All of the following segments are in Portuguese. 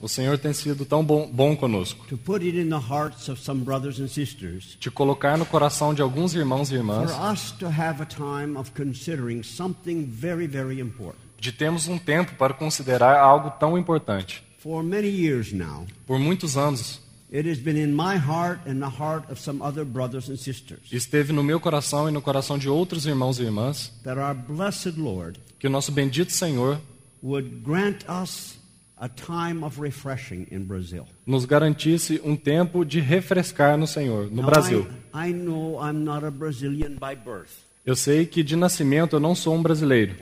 O Senhor tem sido tão bom, conosco. De colocar no coração de alguns irmãos e irmãs. De termos um tempo para considerar algo tão importante. Por muitos anos. Esteve no meu coração e no coração de outros irmãos e irmãs. Que o nosso bendito Senhor nos garantisse um tempo de refrescar no Senhor, no Now Brasil. I, I know I'm not a Brazilian by birth. Eu sei que de nascimento eu não sou um brasileiro.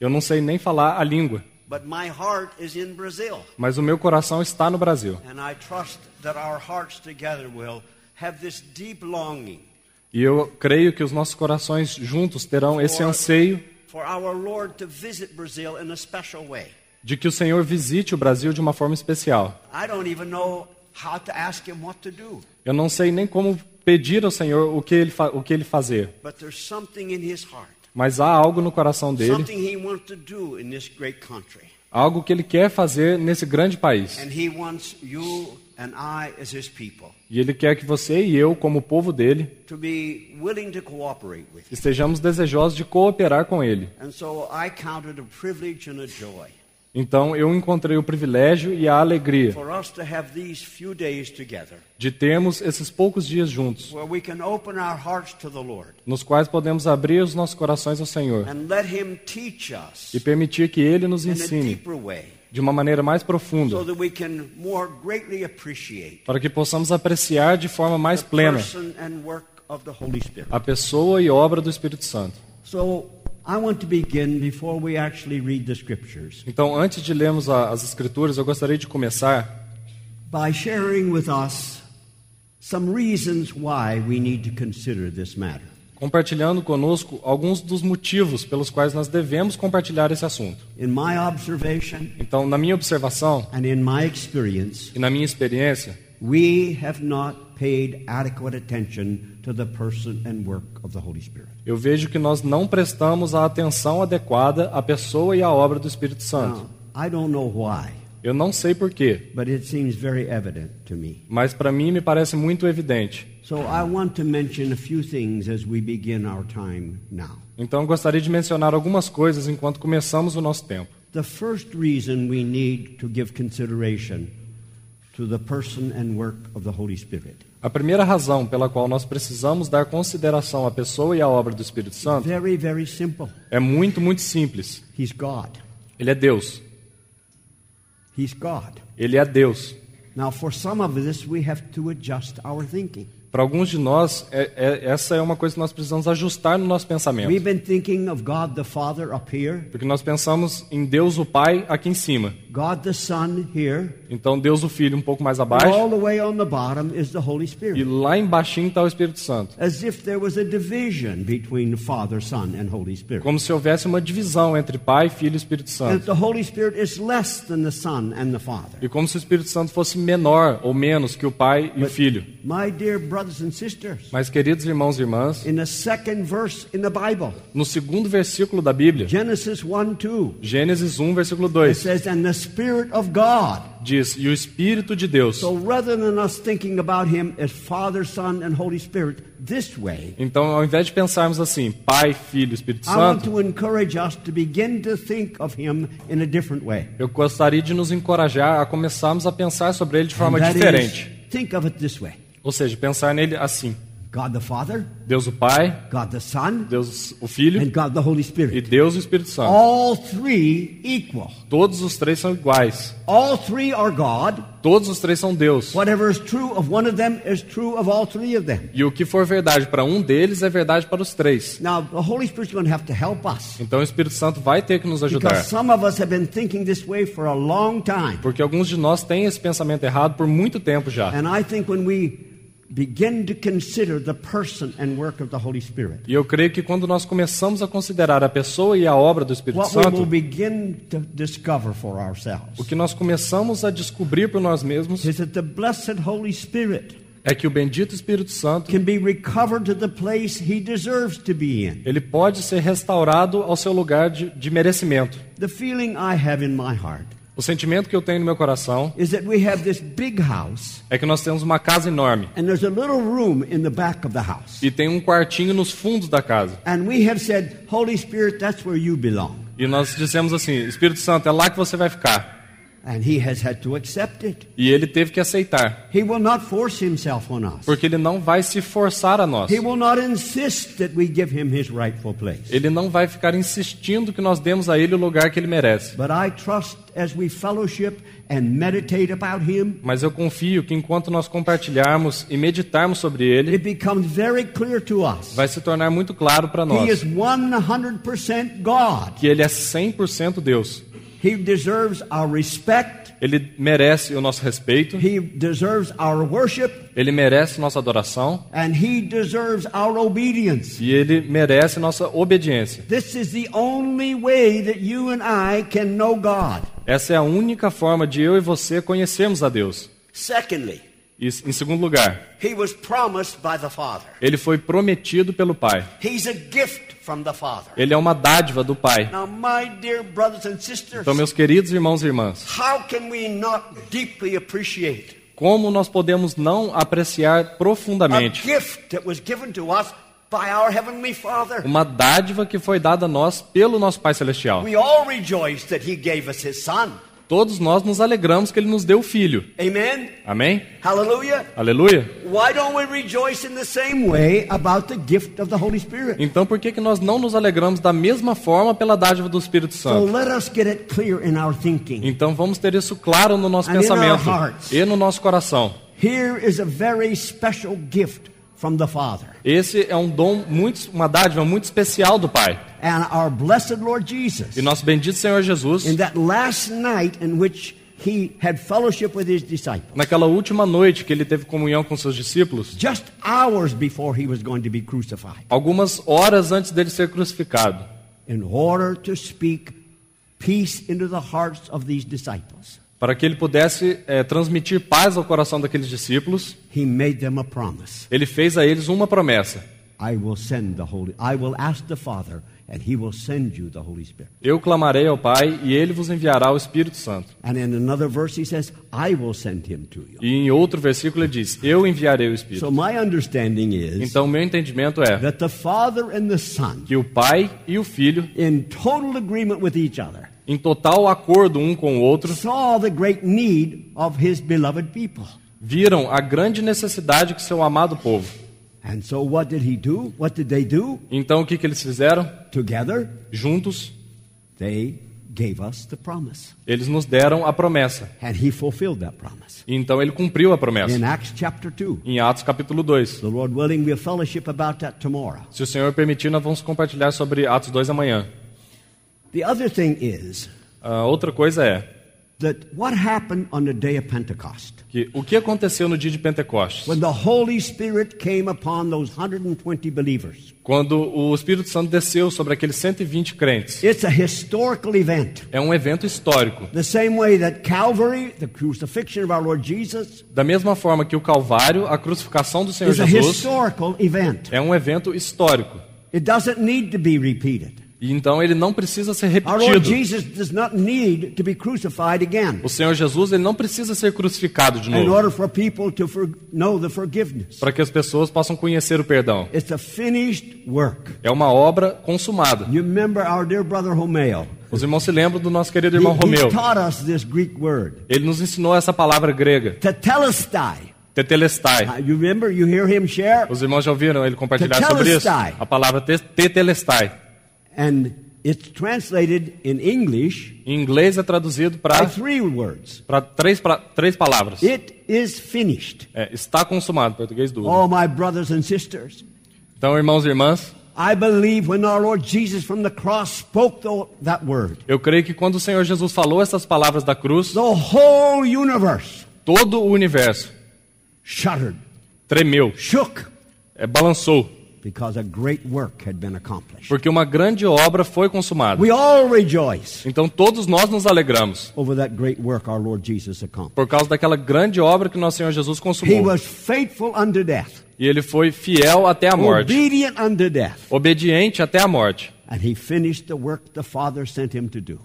Eu não sei nem falar a língua. Mas o meu coração está no Brasil. E eu creio que os nossos corações juntos terão esse anseio de que o Senhor visite o Brasil de uma forma especial. Eu não sei nem como pedir ao Senhor o que ele, o que ele fazer. Mas há algo no coração dele. Algo que ele quer fazer nesse grande país. And he wants you e ele quer que você e eu, como povo dele, estejamos desejosos de cooperar com ele. Então eu encontrei o privilégio e a alegria de termos esses poucos dias juntos, nos quais podemos abrir os nossos corações ao Senhor e permitir que Ele nos ensine de uma maneira mais profunda, para que possamos apreciar de forma mais plena a pessoa e obra do Espírito Santo. Então, antes de lermos as Escrituras, eu gostaria de começar by sharing with us some reasons why we need to consider this matter compartilhando conosco alguns dos motivos pelos quais nós devemos compartilhar esse assunto. então, na minha observação e na minha experiência, we have not paid adequate attention to the person and work of the Holy Spirit. Eu vejo que nós não prestamos a atenção adequada à pessoa e à obra do Espírito Santo. Now, I don't know why. Eu não sei porquê. Mas para mim me parece muito evidente. Então gostaria de mencionar algumas coisas enquanto começamos o nosso tempo. The first reason we need to give consideration to the person and work of the Holy Spirit. A primeira razão pela qual nós precisamos dar consideração à pessoa e à obra do Espírito Santo very, very é muito, muito simples. Ele é Deus. He's God. Ele é Deus. Now, for some of this, we have to adjust our thinking. Para alguns de nós, é, é, essa é uma coisa que nós precisamos ajustar no nosso pensamento. We've been thinking of God the Father up here. Porque nós pensamos em Deus o Pai aqui em cima. God the Son here. Então Deus o Filho um pouco mais abaixo. all the way on the bottom is the Holy Spirit. E lá embaixo está o Espírito Santo. As if there was a division between Father, Son and Holy Spirit. Como se houvesse uma divisão entre Pai, Filho e Espírito Santo. And the Holy Spirit is less than the Son and the Father. E como se o Espírito Santo fosse menor ou menos que o Pai e But, o Filho. My dear brother, mas, queridos irmãos e irmãs, no segundo versículo da Bíblia, Gênesis 1, versículo 2, diz: E o Espírito de Deus. Então, ao invés de pensarmos assim, Pai, Filho, Espírito Santo, eu gostaria de nos encorajar a começarmos a pensar sobre ele de forma diferente. Think of it this way. Ou seja, pensar nele assim. God the Father, Deus o Pai, God the Son, Deus o Filho and God the Holy Spirit. e Deus o Espírito Santo. All three equal. Todos os três são iguais. All three are God. Todos os três são Deus. Whatever is true of one of them is true of all three of them. E o que for verdade para um deles é verdade para os três. Now the Holy going to have to help us. Então o Espírito Santo vai ter que nos ajudar. Because some of us have been thinking this way for a long time. Porque alguns de nós têm esse pensamento errado por muito tempo já. And I think when we e eu creio que quando nós começamos a considerar a pessoa e a obra do Espírito Santo, o que nós começamos a descobrir por nós mesmos é que o bendito Espírito Santo Ele pode ser restaurado ao seu lugar de, de merecimento. The feeling I have in my heart o sentimento que eu tenho no meu coração é que nós temos uma casa enorme. E tem um quartinho nos fundos da casa. e nós dissemos assim, Espírito Santo, é lá que você vai ficar. E ele teve que aceitar. Porque ele não vai se forçar a nós. Ele não vai ficar insistindo que nós demos a ele o lugar que ele merece. Mas eu confio que enquanto nós compartilharmos e meditarmos sobre ele, vai se tornar muito claro para nós. Que ele é 100% Deus. He deserves our respect. Ele merece o nosso respeito. He deserves our worship. Ele merece nossa adoração. And he deserves our obedience. E ele merece nossa obediência. This is the only way that you and I can know God. Essa é a única forma de eu e você conhecermos a Deus. Secondly, em segundo lugar, ele foi prometido pelo Pai. Ele é uma dádiva do Pai. então, meus queridos irmãos e irmãs, como nós podemos não apreciar profundamente uma dádiva que foi dada a nós pelo nosso Pai Celestial? We all rejoice that he gave us his son. Todos nós nos alegramos que ele nos deu o filho. Amen? Amém? Hallelujah. Aleluia. Why don't we rejoice in the same way about the gift of the Holy Spirit? Então por que que nós não nos alegramos da mesma forma pela dádiva do Espírito Santo? So let us get it clear in our thinking. Então vamos ter isso claro no nosso And pensamento e no nosso coração. Here is a very special gift from the Father. Esse é um dom muito, uma dádiva muito especial do Pai. And our blessed Lord Jesus. E nosso bendito Senhor Jesus. In that last night in which he had fellowship with his disciples. Naquela última noite que ele teve comunhão com seus discípulos. Just hours before he was going to be crucified. Algumas horas antes dele ser crucificado. In order to speak peace into the hearts of these disciples para que ele pudesse é, transmitir paz ao coração daqueles discípulos. Ele fez a eles uma promessa. Eu clamarei ao Pai e ele vos enviará o Espírito Santo. E em outro versículo ele diz, eu enviarei o Espírito. então meu entendimento é que o Pai e o Filho, in total agreement with each other, em total acordo um com o outro, viram a grande necessidade que seu amado povo. Então o que, que eles fizeram? Together, juntos, eles nos deram a promessa. Então ele cumpriu a promessa. em Atos capítulo 2. Se o Senhor permitir, nós vamos compartilhar sobre Atos 2 amanhã. The other thing is, a outra coisa é that what happened on the day of Pentecost, que o que aconteceu no dia de Pentecostes, quando o Espírito Santo desceu sobre aqueles 120 crentes. It's a historical event. É um evento histórico. The same way that Calvary, the crucifixion of our Lord Jesus, da mesma forma que o Calvário, a crucificação do Senhor is Jesus, a historical event. é um evento histórico. It doesn't need to be repeated. E então ele não precisa ser repetido. O Senhor Jesus ele não precisa ser crucificado de novo. Para que as pessoas possam conhecer o perdão. É uma obra consumada. You remember our dear brother Romeo? Os irmãos se lembram do nosso querido irmão Romeu. Ele nos ensinou essa palavra grega. Tetelestai. Tetelestai. Uh, Os irmãos já ouviram ele compartilhar sobre isso? A palavra tetelestai. And it's translated in English. Em inglês é traduzido para três, três palavras. It is finished. É, está consumado, português duro. my brothers and sisters. Então, irmãos e irmãs, eu creio que quando o Senhor Jesus falou essas palavras da cruz, the whole universe todo o universo shuddered, tremeu, shook, é, balançou. Porque uma grande obra foi consumada. Então todos nós nos alegramos. Por causa daquela grande obra que nosso Senhor Jesus consumou. E ele foi fiel até a morte. Obediente até a morte.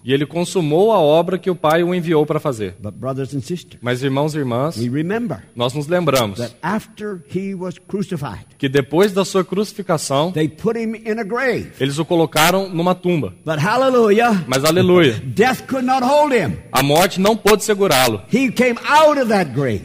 E ele consumou a obra que o Pai o enviou para fazer. But brothers and sisters, Mas irmãos e irmãs, we remember nós nos lembramos that after he was crucified, que depois da sua crucificação, they put him in a grave. eles o colocaram numa tumba. But hallelujah, Mas aleluia, death could not hold him. a morte não pôde segurá-lo.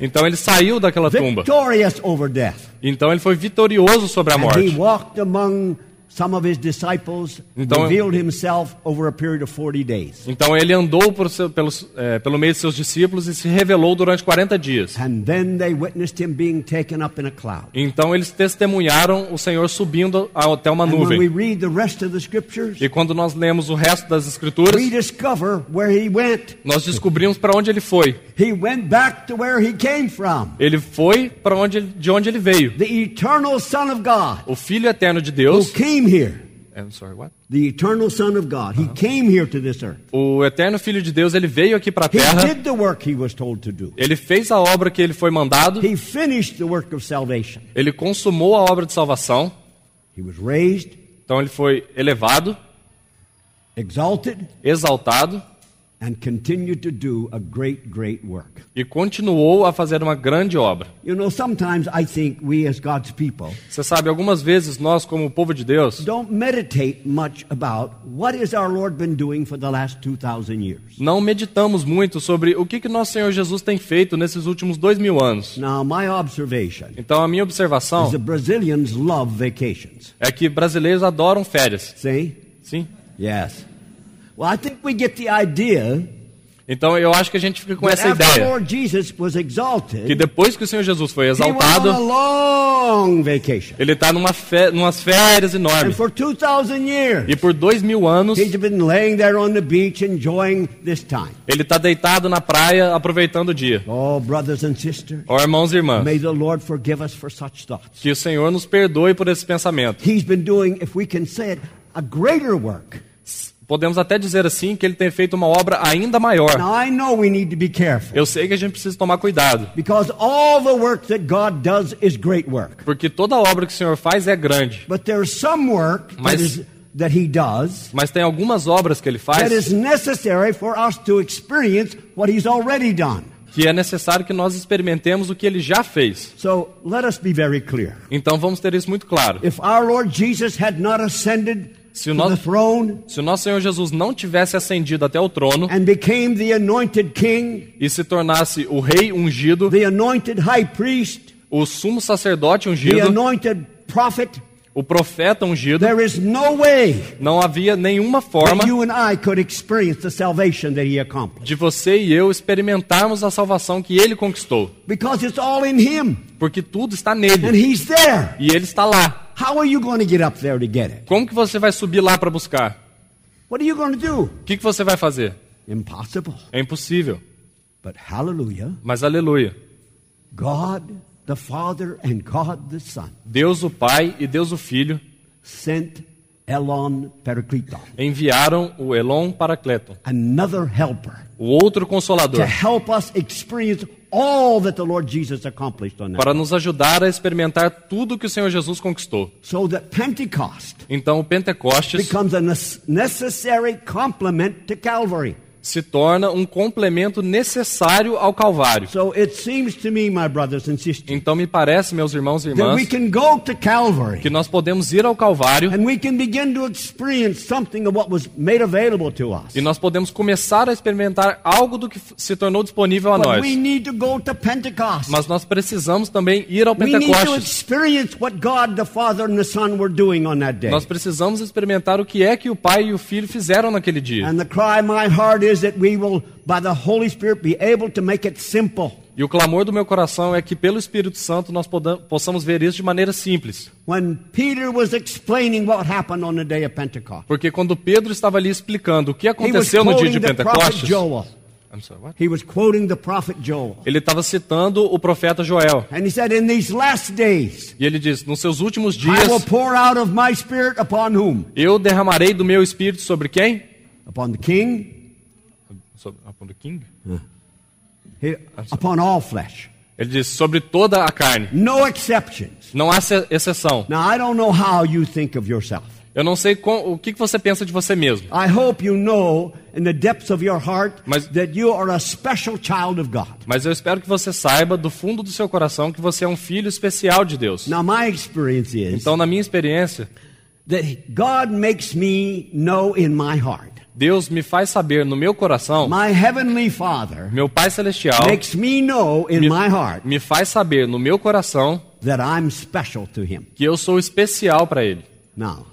Então ele saiu daquela tumba. Victorious over death. Então ele foi vitorioso sobre a morte. And he walked among Some of his disciples então, revealed himself over a period of 40 days. Então ele andou por seu, pelo, é, pelo meio de seus discípulos e se revelou durante 40 dias. And then they witnessed him being taken up in a cloud. Então eles testemunharam o Senhor subindo até uma nuvem. when we read the rest of the scriptures, e quando nós lemos o resto das escrituras, we discover where he went. nós descobrimos para onde ele foi. He went back to where he came from. Ele foi para onde de onde ele veio. The eternal son of God. O filho eterno de Deus. Who came here. É, I'm sorry, what? The eternal son of God. He uh-huh. came here to this earth. O eterno filho de Deus, ele veio aqui para a terra. He did the work he was told to do. Ele fez a obra que ele foi mandado. He finished the work of salvation. Ele consumou a obra de salvação. He was raised. Então ele foi elevado, exalted, exaltado, And continued to do a great, great work. E continuou a fazer uma grande obra. You know, sometimes I think we as God's people Você sabe, algumas vezes nós como povo de Deus don't meditate much about what is our Lord been doing for the last 2000 years. Não meditamos muito sobre o que que nosso Senhor Jesus tem feito nesses últimos dois mil anos. Now, my observation então a minha observação the Brazilians love vacations. é que brasileiros adoram férias. Sim, Sim. Yes. Well, I think we get the idea então eu acho que a gente fica com essa ideia que depois que o Senhor Jesus foi exaltado, ele está numa fe, férias enormes. e por dois mil anos, ele está deitado na praia aproveitando o dia. Oh, irmãos e irmãs, que o Senhor nos perdoe por esse pensamento. Ele está fazendo, se pudermos dizer, um it, trabalho. Podemos até dizer assim que ele tem feito uma obra ainda maior. Eu sei que a gente precisa tomar cuidado. Porque toda obra que o Senhor faz é grande. Mas That he does, mas tem algumas obras que ele faz que é necessário que nós experimentemos o que ele já fez. So, então vamos ter isso muito claro. Se nosso Senhor Jesus não not se o, nosso, se o nosso Senhor Jesus não tivesse ascendido até o trono king, e se tornasse o rei ungido, priest, o sumo sacerdote ungido, prophet, o profeta ungido, não havia nenhuma forma de você e eu experimentarmos a salvação que ele conquistou. Porque tudo está nele. E ele está lá. Como que você vai subir lá para buscar? O que, que você vai fazer? É impossível. Mas aleluia. Deus the Father and God the Son. Deus o Pai e Deus o Filho sent Elon Paracleton. Enviaram o Elon Paracleto, Another helper. O outro consolador. To help us experience all that the Lord Jesus accomplished on Para nos ajudar a experimentar tudo que o Senhor Jesus conquistou. So that Pentecost. Então o Pentecostes becomes a necessary complement to Calvary se torna um complemento necessário ao Calvário. So me, sisters, então me parece, meus irmãos e irmãs, Calvary, que nós podemos ir ao Calvário e nós podemos começar a experimentar algo do que se tornou disponível a But nós. To to Mas nós precisamos também ir ao Pentecostes. Nós precisamos experimentar o que é que o Pai e o Filho fizeram naquele dia. And the cry my heart is is that we will, by the Holy Spirit, be able to make it simple. E o clamor do meu coração é que pelo Espírito Santo nós possamos ver isso de maneira simples. Porque quando Pedro estava ali explicando o que aconteceu no dia de Pentecostes, ele estava citando o profeta Joel. e ele diz: Nos seus últimos dias, eu derramarei do meu espírito sobre quem? Upon the king, upon the king? He, upon all flesh. Ele diz sobre toda a carne. No exceptions. Não há exceção. Now I don't know how you think of yourself. Eu não sei com, o que você pensa de você mesmo. I hope You know, in the depths of your heart, mas, mas, eu espero que você saiba do fundo do seu coração que você é um filho especial de Deus. Now, my experience is. então, na minha experiência, that God makes me know in my heart Deus me faz saber no meu coração. Father, meu Pai celestial me, me, heart, me, faz saber no meu coração que eu sou especial para ele. Now,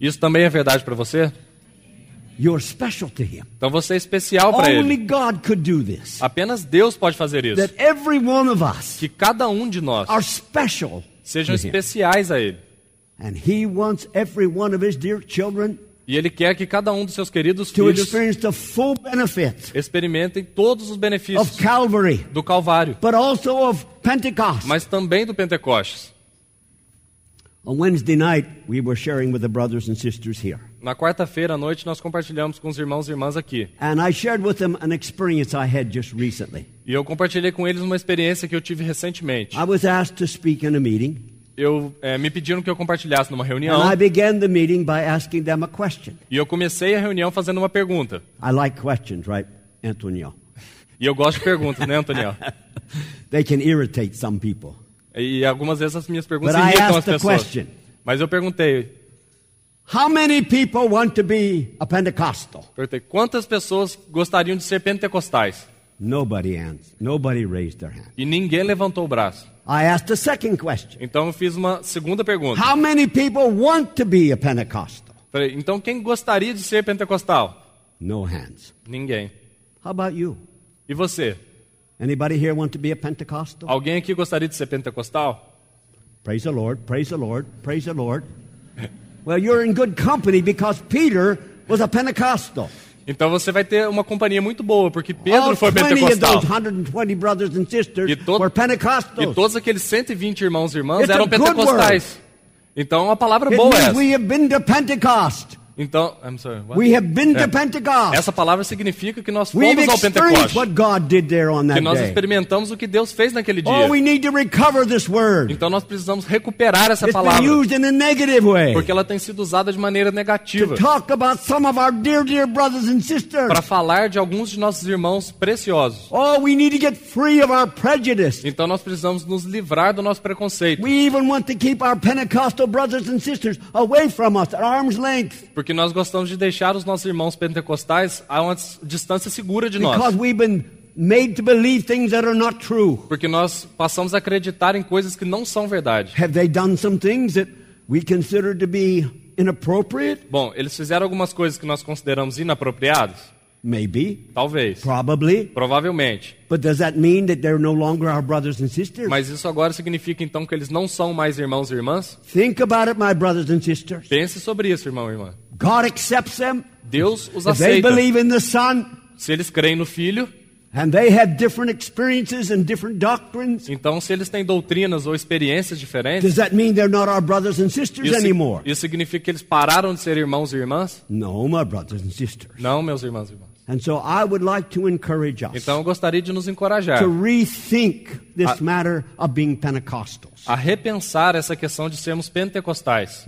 Isso também é verdade para você? You're special to him. Então você é especial para ele. God could do this. Apenas Deus pode fazer isso. That every one of us que cada um de nós are special sejam especiais him. a ele. E Ele quer que one of his dear e ele quer que cada um dos seus queridos filhos experimentem todos os benefícios Calvary, do Calvário, mas também do Pentecostes. Na quarta-feira à noite nós compartilhamos com os irmãos e irmãs aqui. E eu compartilhei com eles uma experiência que eu tive recentemente. I was asked to speak in a meeting eu é, me pediram que eu compartilhasse numa reunião. And I began the meeting by asking them a question. E eu comecei a reunião fazendo uma pergunta. I like questions, right, Antonio? e eu gosto de perguntas, né, Antonio? They can irritate some people. E algumas vezes as minhas perguntas But irritam as pessoas. Question, Mas eu perguntei. How many people want to be a Pentecostal? Perguntei quantas pessoas gostariam de ser pentecostais. Nobody answered. Nobody raised their hand. E ninguém levantou o braço. I asked a second question. Então eu fiz uma segunda pergunta. How many people want to be a Pentecostal? Falei, então quem gostaria de ser pentecostal? No hands. Ninguém. How about you? E você? Anybody here want to be a Pentecostal? Alguém aqui gostaria de ser pentecostal? Praise the Lord, praise the Lord, praise the Lord. well, you're in good company because Peter was a Pentecostal. Então você vai ter uma companhia muito boa, porque Pedro foi pentecostal. E, to e todos aqueles 120 irmãos e irmãs It's eram pentecostais. Então a palavra It boa é essa. Então, I'm sorry, what? We have been to é. Pentecost. Essa palavra significa que nós fomos ao Pentecoste. que nós experimentamos o que Deus fez naquele oh, dia. Oh, we need to recover this word. Então nós precisamos recuperar essa It's palavra. Been used in a negative way. Porque ela tem sido usada de maneira negativa. Para falar de alguns de nossos irmãos preciosos. Oh, we need to get free of our prejudice. Então nós precisamos nos livrar do nosso preconceito. We even want to keep our Pentecostal brothers and sisters away from us at arm's length. Porque porque nós gostamos de deixar os nossos irmãos pentecostais a uma distância segura de nós. Because we've been made to believe things that are not true. Porque nós passamos a acreditar em coisas que não são verdade. Have they done some things that we consider to be inappropriate? Bom, eles fizeram algumas coisas que nós consideramos inapropriadas. Maybe. Talvez. Probably. Provavelmente. But does that mean that they're no longer our brothers and sisters? Mas isso agora significa então que eles não são mais irmãos e irmãs? Think about it, my brothers and sisters. Pense sobre isso, irmão e irmã. God accepts them. Deus os aceita. They believe in the son, se eles creem no Filho. And they have different experiences and different doctrines. Então, se eles têm doutrinas ou experiências diferentes, Does that mean they're not our brothers and sisters isso, anymore? isso significa que eles pararam de ser irmãos e irmãs? No, my brothers and sisters. Não, meus irmãos e irmãs. Então eu gostaria de nos encorajar a, a repensar essa questão de sermos pentecostais.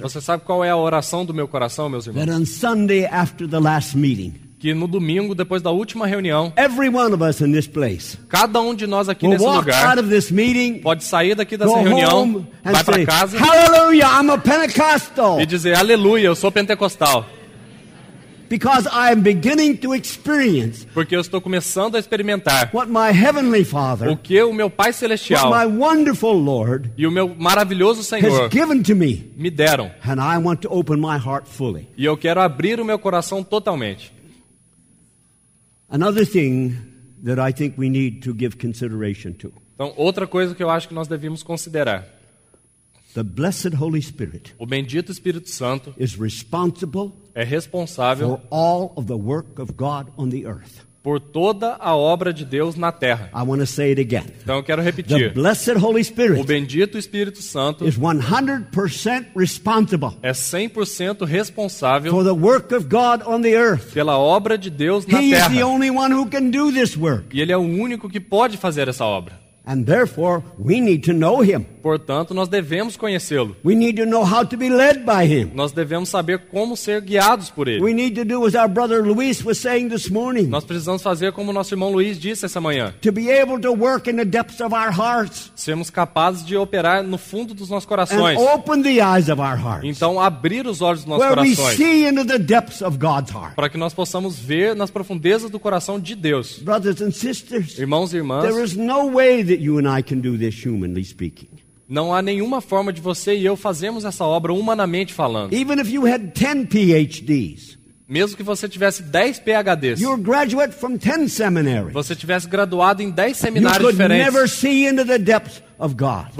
Você sabe qual é a oração do meu coração, meus irmãos? That on Sunday after the last meeting que no domingo, depois da última reunião, cada um de nós aqui nesse lugar pode sair daqui dessa reunião, vai para casa e dizer: Aleluia, eu sou pentecostal. Because I am beginning to experience Porque eu estou começando a experimentar what my heavenly Father, o que o meu Pai Celestial what my wonderful Lord, e o meu maravilhoso Senhor has given to me. me deram. And I want to open my heart fully. E eu quero abrir o meu coração totalmente. Another thing that I think we need to give consideration to. Então, outra coisa que eu acho que nós devemos considerar. The blessed Holy Spirit o bendito Espírito Santo is responsible é responsável for all of the work of God on the earth. por toda a obra de Deus na terra. I want to say it again. Então eu quero repetir. The blessed Holy Spirit o bendito Espírito Santo is 100% responsible é 100% responsável for the work of God on the earth. pela obra de Deus na He terra. Is the only one who can do this work. E ele é o único que pode fazer essa obra. And therefore, we need to know him. Portanto, nós devemos conhecê-lo. We need to know how to be led by him. Nós devemos saber como ser guiados por ele. We need to do as our brother Luis was saying this morning. Nós precisamos fazer como nosso irmão Luiz disse essa manhã. To be able to work in the depths of our hearts. Sermos capazes de operar no fundo dos nossos corações. And open the eyes of our hearts. Então, abrir os olhos dos nossos Where corações. We see into the depths of God's heart. Para que nós possamos ver nas profundezas do coração de Deus. Brothers and sisters. Irmãos e irmãs. There is no way that that you and I can do this humanly speaking. Não há nenhuma forma de você e eu fazermos essa obra humanamente falando. Even if you had 10 PhDs mesmo que você tivesse 10 PhDs, você tivesse graduado em 10 seminários diferentes,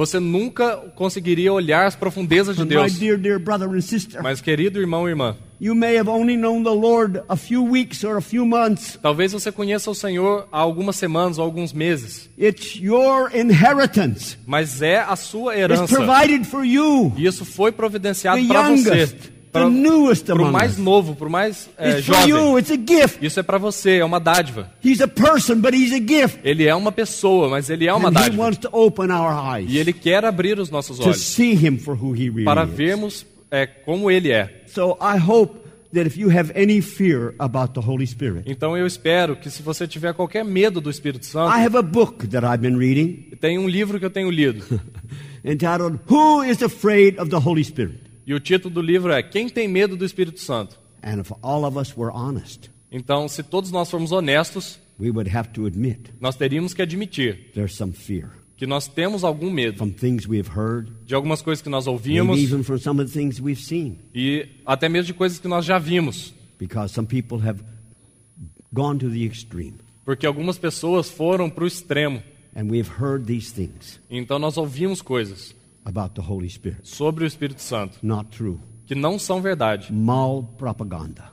você nunca conseguiria olhar as profundezas de Deus. Dear, dear sister, Mas querido irmão e irmã, Talvez você conheça o Senhor há algumas semanas ou alguns meses. It's your inheritance. Mas é a sua herança. It's provided for you. Isso foi providenciado para você para o mais novo, para o mais é, jovem. Isso é para você, é uma dádiva. ele é uma pessoa, mas ele é uma dádiva. E ele quer abrir os nossos olhos para vermos é, como ele é. então eu espero que se você tiver qualquer medo do Espírito Santo. I have a book that I've been reading. Tem um livro que eu tenho lido. entitled Who is afraid of the Holy Spirit? E o título do livro é Quem tem medo do Espírito Santo? Honest, então, se todos nós formos honestos, nós teríamos que admitir que nós temos algum medo heard, de algumas coisas que nós ouvimos seen, e até mesmo de coisas que nós já vimos. Porque algumas pessoas foram para o extremo. Então nós ouvimos coisas about the Holy Spirit. sobre o Espírito Santo Not true. que não são verdade. Mal propaganda.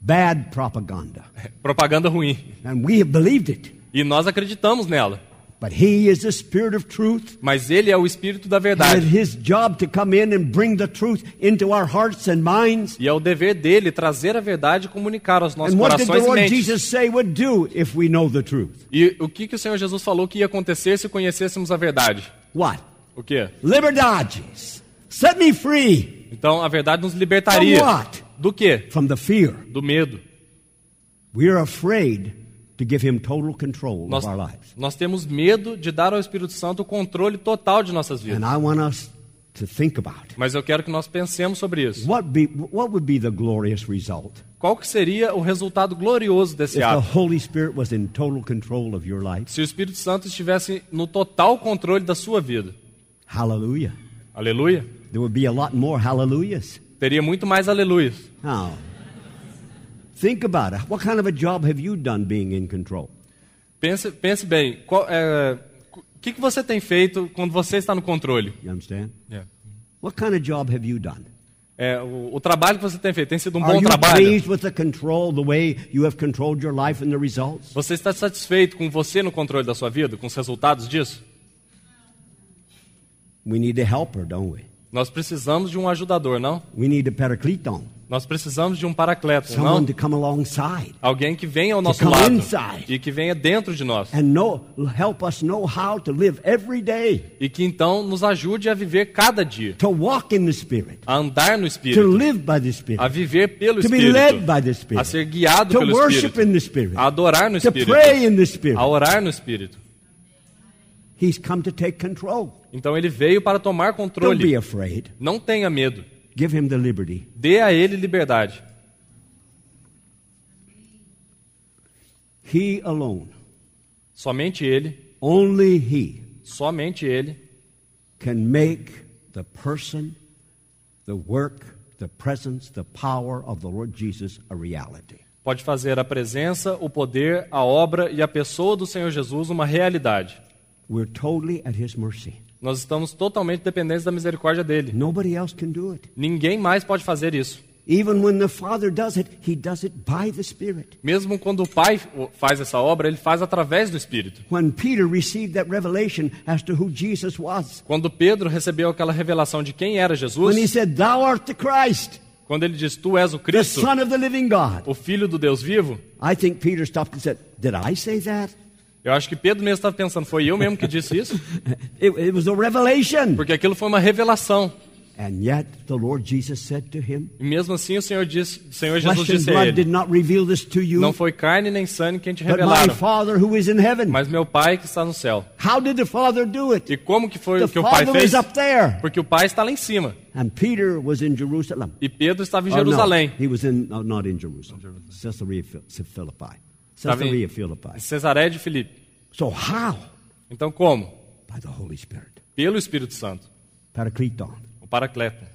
Bad propaganda. É, propaganda ruim. And we have believed it. E nós acreditamos nela. But he is the spirit of truth. Mas ele é o espírito da verdade. his job to come in and bring the truth into our hearts and minds. E é o dever dele trazer a verdade e comunicar aos nossos and corações e mentes. Jesus say would do if we know the truth? E o que que o Senhor Jesus falou que ia acontecer se conhecêssemos a verdade? What? O quê? Liberdades. Set me free. Então a verdade nos libertaria. From what? Do quê? From the fear. Do medo. We are afraid to give him total control nós, of our lives. Nós temos medo de dar ao Espírito Santo o controle total de nossas vidas. And I want us to think about Mas eu quero que nós pensemos sobre isso. What be, what would be the glorious result? Qual que seria o resultado glorioso desse If ato? The Holy Spirit was in total control of your life? Se o Espírito Santo estivesse no total controle da sua vida. Hallelujah. Aleluia. There would be a lot more hallelujahs. Teria muito mais aleluias. Now, think about it. What kind of a job have you done being in control? Pense, pense bem. O é, que, que você tem feito quando você está no controle? You understand? Yeah. What kind of job have you done? É, o, o, trabalho que você tem feito tem sido um Are bom trabalho. Control, você está satisfeito com você no controle da sua vida, com os resultados disso? We need a helper, don't we? Nós precisamos de um ajudador, não? We need a paracleton. Nós precisamos de um paracleto, Someone não? To come alongside, Alguém que venha ao nosso lado inside, e que venha dentro de nós. Know, e que então nos ajude a viver cada dia. Spirit, a andar no Espírito. Spirit, a viver pelo Espírito. Spirit, a ser guiado pelo Espírito. A adorar no Espírito. a orar no Espírito. He's come to take control. Então ele veio para tomar controle. Don't be afraid. Não tenha medo. Give him the liberty. Dê a ele liberdade. He alone. Somente ele. Only he. Somente ele. Can make the person, the work, the presence, the power of the Lord Jesus a reality. Pode fazer a presença, o poder, a obra e a pessoa do Senhor Jesus uma realidade. We're totally at his mercy. Nós estamos totalmente dependentes da misericórdia dele. Nobody else can do it. Ninguém mais pode fazer isso. Mesmo quando o Pai faz essa obra, ele faz através do Espírito. Quando Pedro recebeu aquela revelação de quem era Jesus. When he said, "Thou art the Christ." Quando ele diz, "Tu és o Cristo." The Son of the living God. O Filho do Deus vivo. I think Peter stopped and said, "Did I say that?" Eu acho que Pedro mesmo estava pensando, foi eu mesmo que disse isso? it, it was a revelation. Porque aquilo foi uma revelação. And yet the Lord Jesus said to him, e mesmo assim o Senhor, disse, o Senhor Jesus disse a ele, did not this to you, não foi carne nem sangue quem te revelaram, But my Father who is in heaven. mas meu Pai que está no céu. How did the Father do it? E como que foi the que o Pai fez? is up there. Porque o Pai está lá em cima. And Peter was in Jerusalem. E Pedro estava em Jerusalém. Oh, no, he was in, not in Jerusalem. Cesarea Philippi. Caesarea Philippi. Cesareia é de Filipe. So how? Então como? By the Holy Spirit. Pelo Espírito Santo. O Paracleto.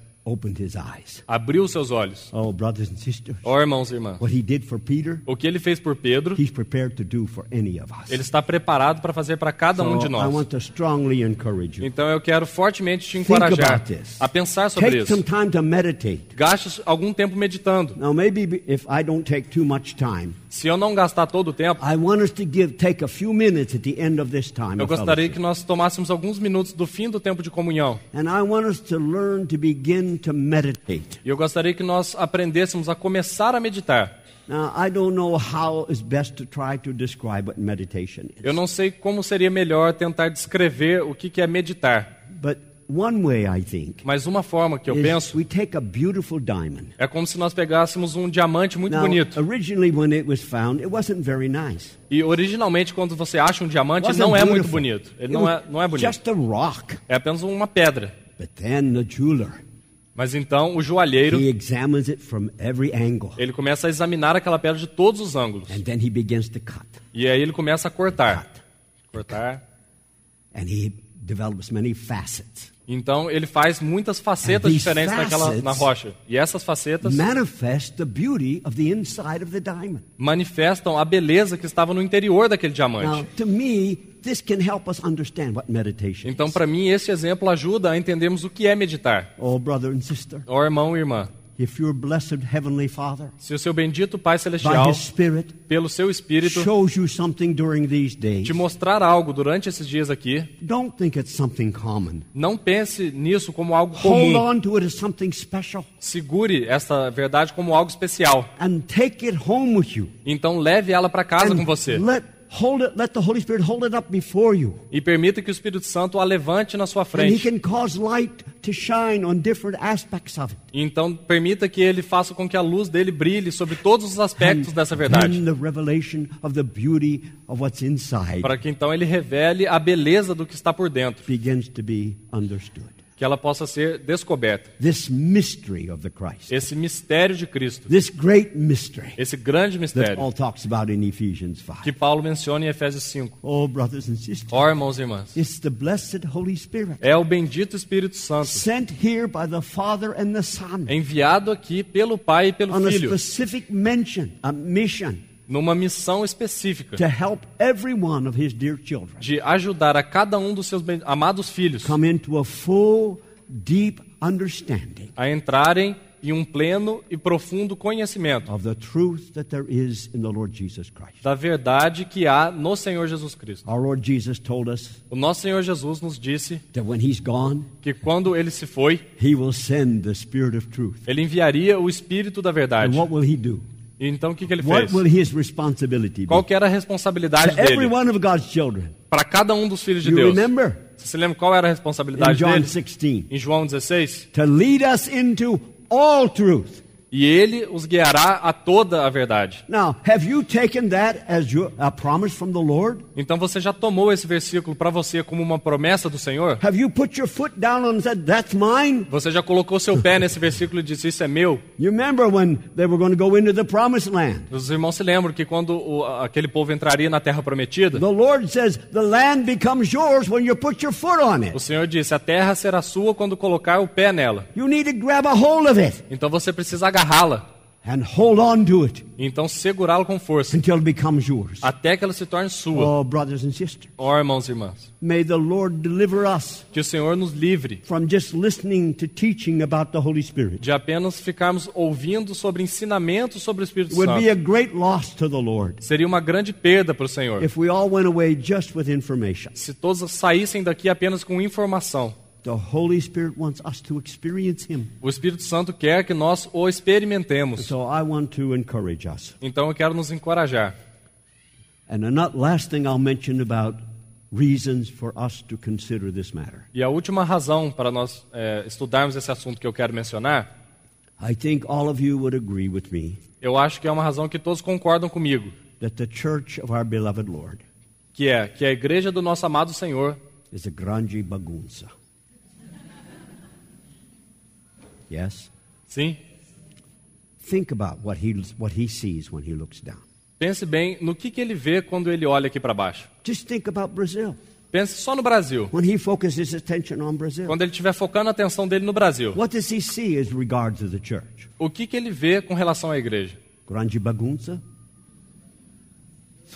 Abriu seus olhos. Oh, brothers and sisters. Oh, irmãos e irmãs. What he did for Peter, o que ele fez por Pedro, he's prepared to do for any of us. ele está preparado para fazer para cada so, um de nós. I want to strongly encourage you. Então eu quero fortemente te encorajar a pensar sobre take isso. Some time to meditate. Gaste algum tempo meditando. Now, maybe if I don't take too much time, se eu não gastar todo o tempo, I want us to give, take a few minutes at the end of this time, eu gostaria que nós tomássemos alguns minutos do fim do tempo de comunhão. And I want us to learn to begin e eu gostaria que nós aprendêssemos a começar a meditar. Eu não sei como seria melhor tentar descrever o que que é meditar. Mas uma forma que eu penso é como se nós pegássemos um diamante muito bonito. E originalmente, quando você acha um diamante, não é muito bonito. Ele não é, não é bonito. É apenas uma pedra. But then the jeweler mas então o joalheiro ele começa a examinar aquela pedra de todos os ângulos. E aí ele começa a cortar. Cortar. And he develops many facets. Então ele faz muitas facetas diferentes naquela, na rocha. E essas facetas manifestam a beleza que estava no interior daquele diamante. Então para mim esse exemplo ajuda a entendermos o que é meditar. Oh, brother and sister. Oh, irmão e irmã. If your blessed heavenly Father, se o seu bendito Pai Celestial, Spirit, pelo seu Espírito, shows you something during these days, te mostrar algo durante esses dias aqui, don't think it's something common. não pense nisso como algo comum. Hold on to it as something special. Segure essa verdade como algo especial. And take it home with you. Então leve ela para casa And com você. Let hold it, let the Holy Spirit hold it up before you. E permita que o Espírito Santo a levante na sua frente. And he can cause light to shine on different aspects of it. então permita que ele faça com que a luz dele brilhe sobre todos os aspectos and dessa verdade. The revelation of the beauty of what's inside. Para que então ele revele a beleza do que está por dentro. Begins to be understood que ela possa ser descoberta. Esse mistério de Cristo. Esse grande mistério. Que Paulo menciona em Efésios 5. Oh, brothers and sisters, oh irmãos e irmãs. É o bendito Espírito Santo. Sent here by the Father and the Son. Enviado aqui pelo Pai e pelo on Filho. A specific mention, a mission numa missão específica de ajudar a cada um dos seus amados filhos full, a entrarem em um pleno e profundo conhecimento da verdade que há no Senhor Jesus Cristo. Jesus o nosso Senhor Jesus nos disse gone, que quando ele se foi, ele enviaria o Espírito da verdade. Então o que, que ele fez? Qual era a responsabilidade to dele? Para cada um dos filhos de you Deus. Remember? Você se lembra qual era a responsabilidade dele? 16, em João 16. To lead us into all truth. E ele os guiará a toda a verdade. Now, have you taken that as your, a promise from the Lord? Então você já tomou esse versículo para você como uma promessa do Senhor? Have you put your foot down and said that's mine? Você já colocou seu pé nesse versículo e disse isso é meu? You remember when they were going to go into the promised land? Os irmãos se lembram que quando o, aquele povo entraria na terra prometida? The Lord says the land becomes yours when you put your foot on it. O Senhor disse a terra será sua quando colocar o pé nela. You need to grab a hold of it. Então você precisa agarrar agarrá-la. And hold on to it. Então segurá-la com força. Until it becomes yours. Até que ela se torne sua. Oh, brothers and sisters. Oh, irmãos e irmãs. May the Lord deliver us. Que o Senhor nos livre. From just listening to teaching about the Holy Spirit. De apenas ficarmos ouvindo sobre ensinamentos sobre o Espírito Santo. Would be a great loss to the Lord. Seria uma grande perda para o Senhor. If we all went away just with information. Se todos saíssem daqui apenas com informação. O Espírito Santo quer que nós o experimentemos. Então eu quero nos encorajar. E a última razão para nós é, estudarmos esse assunto que eu quero mencionar. Eu acho que é uma razão que todos concordam comigo. Que é que a igreja do nosso amado Senhor. Is a grande bagunça Yes? Sim? Think about what he, what he sees when he looks down. Pense bem no que, que ele vê quando ele olha aqui para baixo. Just think about Brazil. Pense só no Brasil. When he focuses attention on Brazil. Quando ele estiver focando a atenção dele no Brasil. What does he see as to the church? O que, que ele vê com relação à igreja? Grande bagunça.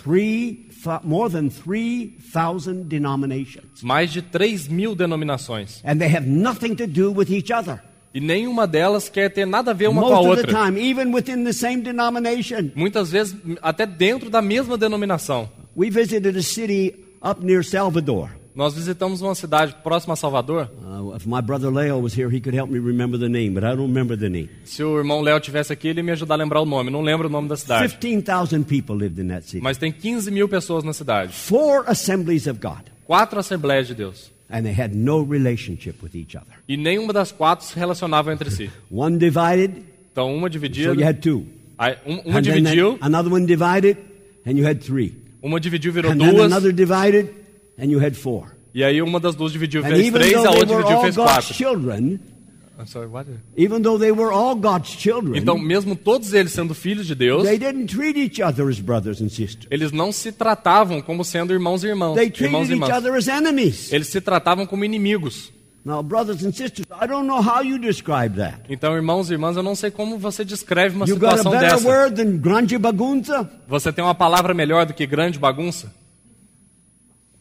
Three, more than 3,000 denominations. Mais de 3 mil denominações. And they have nothing to do with each other. E nenhuma delas quer ter nada a ver uma com a outra. Time, Muitas vezes, até dentro da mesma denominação. We visited a city up near Salvador. Nós visitamos uma cidade próxima a Salvador. Uh, Se o irmão Leo tivesse aqui, ele me ajudar a lembrar o nome. Não lembro o nome da cidade. 15, lived in that city. Mas tem 15 mil pessoas na cidade. Four assemblies of God. Quatro assembleias de Deus. And they had no relationship with each other. E nenhuma das quatro se relacionava entre si. one divided, então uma dividia. So you had two. Aí, um, uma and dividiu. another one divided, and you had three. Uma dividiu virou and duas. another divided, and you had four. E aí uma das duas dividiu fez três, a outra dividiu fez quatro. I'm sorry, what? Even though they were all God's children, então, mesmo todos eles sendo filhos de Deus, they didn't treat each other as brothers and sisters. eles não se tratavam como sendo irmãos e irmãos. They treated irmãos e irmãs. Each other as enemies. Eles se tratavam como inimigos. Então, irmãos e irmãs, eu não sei como você descreve uma you situação got a better dessa. Word than grande bagunça? Você tem uma palavra melhor do que grande bagunça?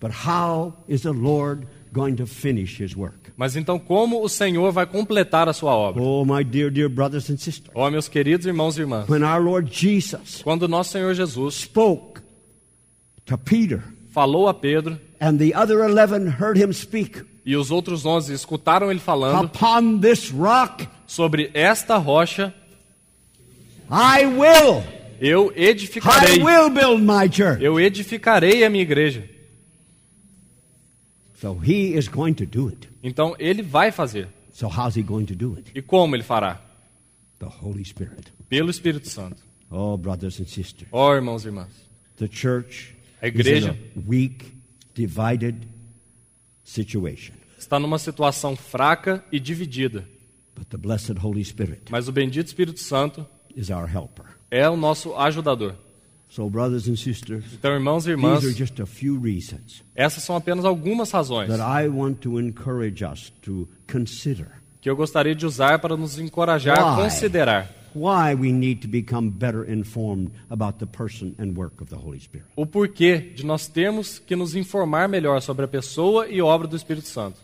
But how is the Lord going to finish his work? Mas então como o Senhor vai completar a sua obra? Oh, my dear, dear brothers and sisters. Oh, meus queridos irmãos e irmãs. When our Lord Jesus quando nosso Senhor Jesus spoke to Peter, falou a Pedro, and the other 11 heard him speak. E os outros 11 escutaram ele falando. Upon this rock, sobre esta rocha, I will eu edificarei. I will build my church. Eu edificarei a minha igreja. So he is going to do it. Então ele vai fazer. So how's he going to do it? E como ele fará? The Holy Spirit. Pelo Espírito Santo. Oh, brothers and sisters. Oh, irmãos e irmãs. The church a igreja is in a weak, divided situation. Está numa situação fraca e dividida. But the blessed Holy Spirit Mas o bendito Espírito Santo is our helper. é o nosso ajudador. So, brothers and sisters, então, irmãos e irmãs, these are just a few reasons essas são apenas algumas razões that I want to encourage us to consider. que eu gostaria de usar para nos encorajar a considerar. O porquê de nós termos que nos informar melhor sobre a pessoa e obra do Espírito Santo.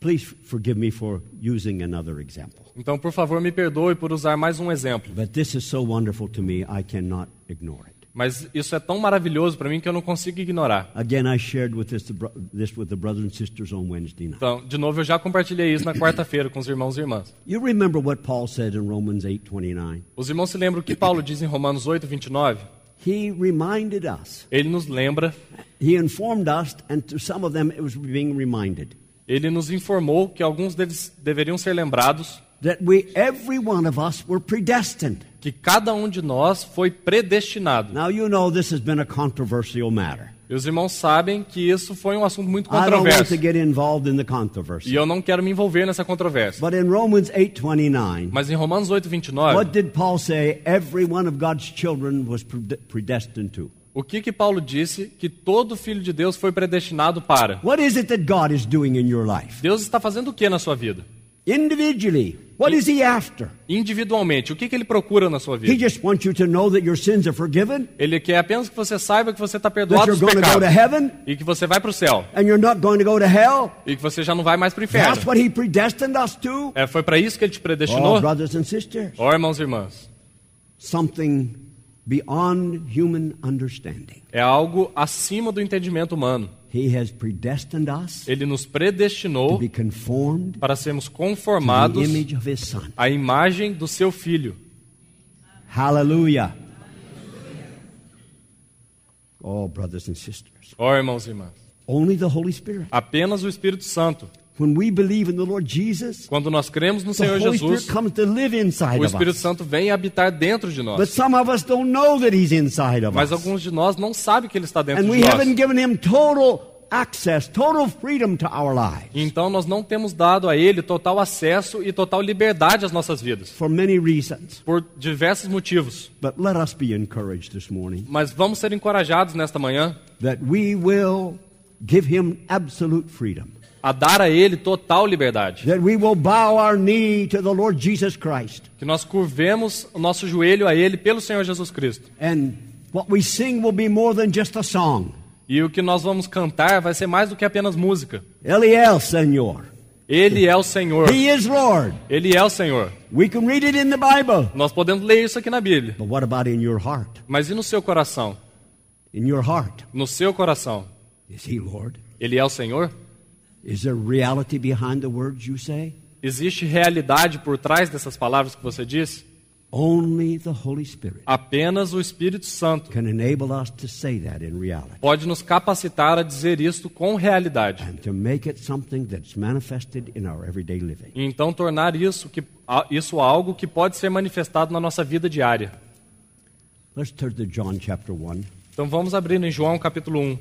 Please forgive me for using another example. Então, por favor, me perdoe por usar mais um exemplo. But this is so wonderful to me, I cannot ignore it. Mas isso é tão maravilhoso para mim que eu não consigo ignorar. Então, de novo, eu já compartilhei isso na quarta-feira com os irmãos e irmãs. Os irmãos se lembram o que Paulo diz em Romanos 8, 29? Ele nos lembra. Ele nos informou que alguns deles deveriam ser lembrados. That we, every one of us, were predestined que cada um de nós foi predestinado. Now you know this has been a controversial matter. E os irmãos sabem que isso foi um assunto muito controverso. E eu não quero me envolver nessa controvérsia. Mas em Romanos 8:29, O que que Paulo disse que todo filho de Deus foi predestinado para? Deus está fazendo o que na sua vida? Individually, what is he after? Individualmente, o que, ele procura na sua vida? He just wants you to know that your sins are forgiven. Ele quer apenas que você saiba que você está perdoado dos pecados. Go to heaven, e que você vai para o céu. And you're not going to go to hell. E que você já não vai mais para o inferno. That's what he predestined us to. É, foi para isso que ele te predestinou. Oh, brothers and sisters. Oh, irmãos e irmãs. Something beyond human understanding. É algo acima do entendimento humano. Ele nos predestinou para sermos conformados à imagem do seu filho. Aleluia. Oh, brothers and sisters. irmãos e irmãs. Apenas o Espírito Santo quando nós cremos no Senhor Jesus, o Espírito Santo vem habitar dentro de nós. Mas alguns de nós não sabem que ele está dentro de nós. Access, total freedom to our lives. Então nós não temos dado a ele total acesso e total liberdade às nossas vidas. For many reasons. Por diversos motivos. But let us be encouraged this morning. Mas vamos ser encorajados nesta manhã. That we will give him absolute freedom a dar a ele total liberdade. Que nós curvemos o nosso joelho a ele pelo Senhor Jesus Cristo. E o que nós vamos cantar vai ser mais do que apenas música. Ele é o Senhor. Ele é o Senhor. He is Lord. Ele é o Senhor. We can read it in the Bible. Nós podemos ler isso aqui na Bíblia. But what about in your heart? Mas e no seu coração? In your heart. No seu coração. Is he Lord? Ele é o Senhor? Is there reality behind the words you say? Existe realidade por trás dessas palavras que você diz? Only the Holy Spirit Apenas o Espírito Santo can enable us to say that in reality. pode nos capacitar a dizer isto com realidade. And to make it something that's manifested in our everyday living. E então tornar isso, que, isso algo que pode ser manifestado na nossa vida diária. Let's turn to John chapter 1. Então vamos abrir em João capítulo 1.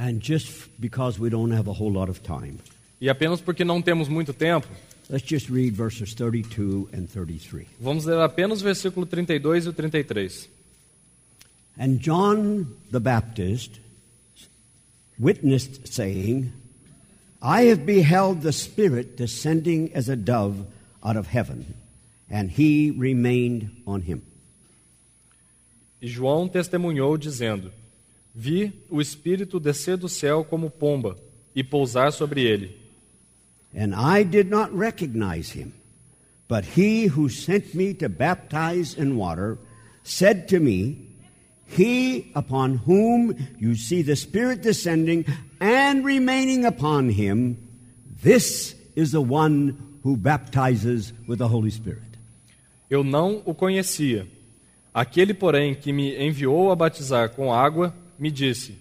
And just because we don't have a whole lot of time. E apenas porque não temos muito tempo. Let's just read verses 32 and 33. Vamos ler apenas o versículo 32 e o 33. And John the Baptist witnessed saying, I have beheld the Spirit descending as a dove out of heaven, and he remained on him. E João testemunhou dizendo: vi o Espírito descer do céu como pomba e pousar sobre ele. And I did not recognize him, but he who sent me to baptize in water said to me, He upon whom you see the Spirit descending and remaining upon him, this is the one who baptizes with the Holy Spirit. Eu não o conhecia. Aquele, porém, que me enviou a batizar com água me disse: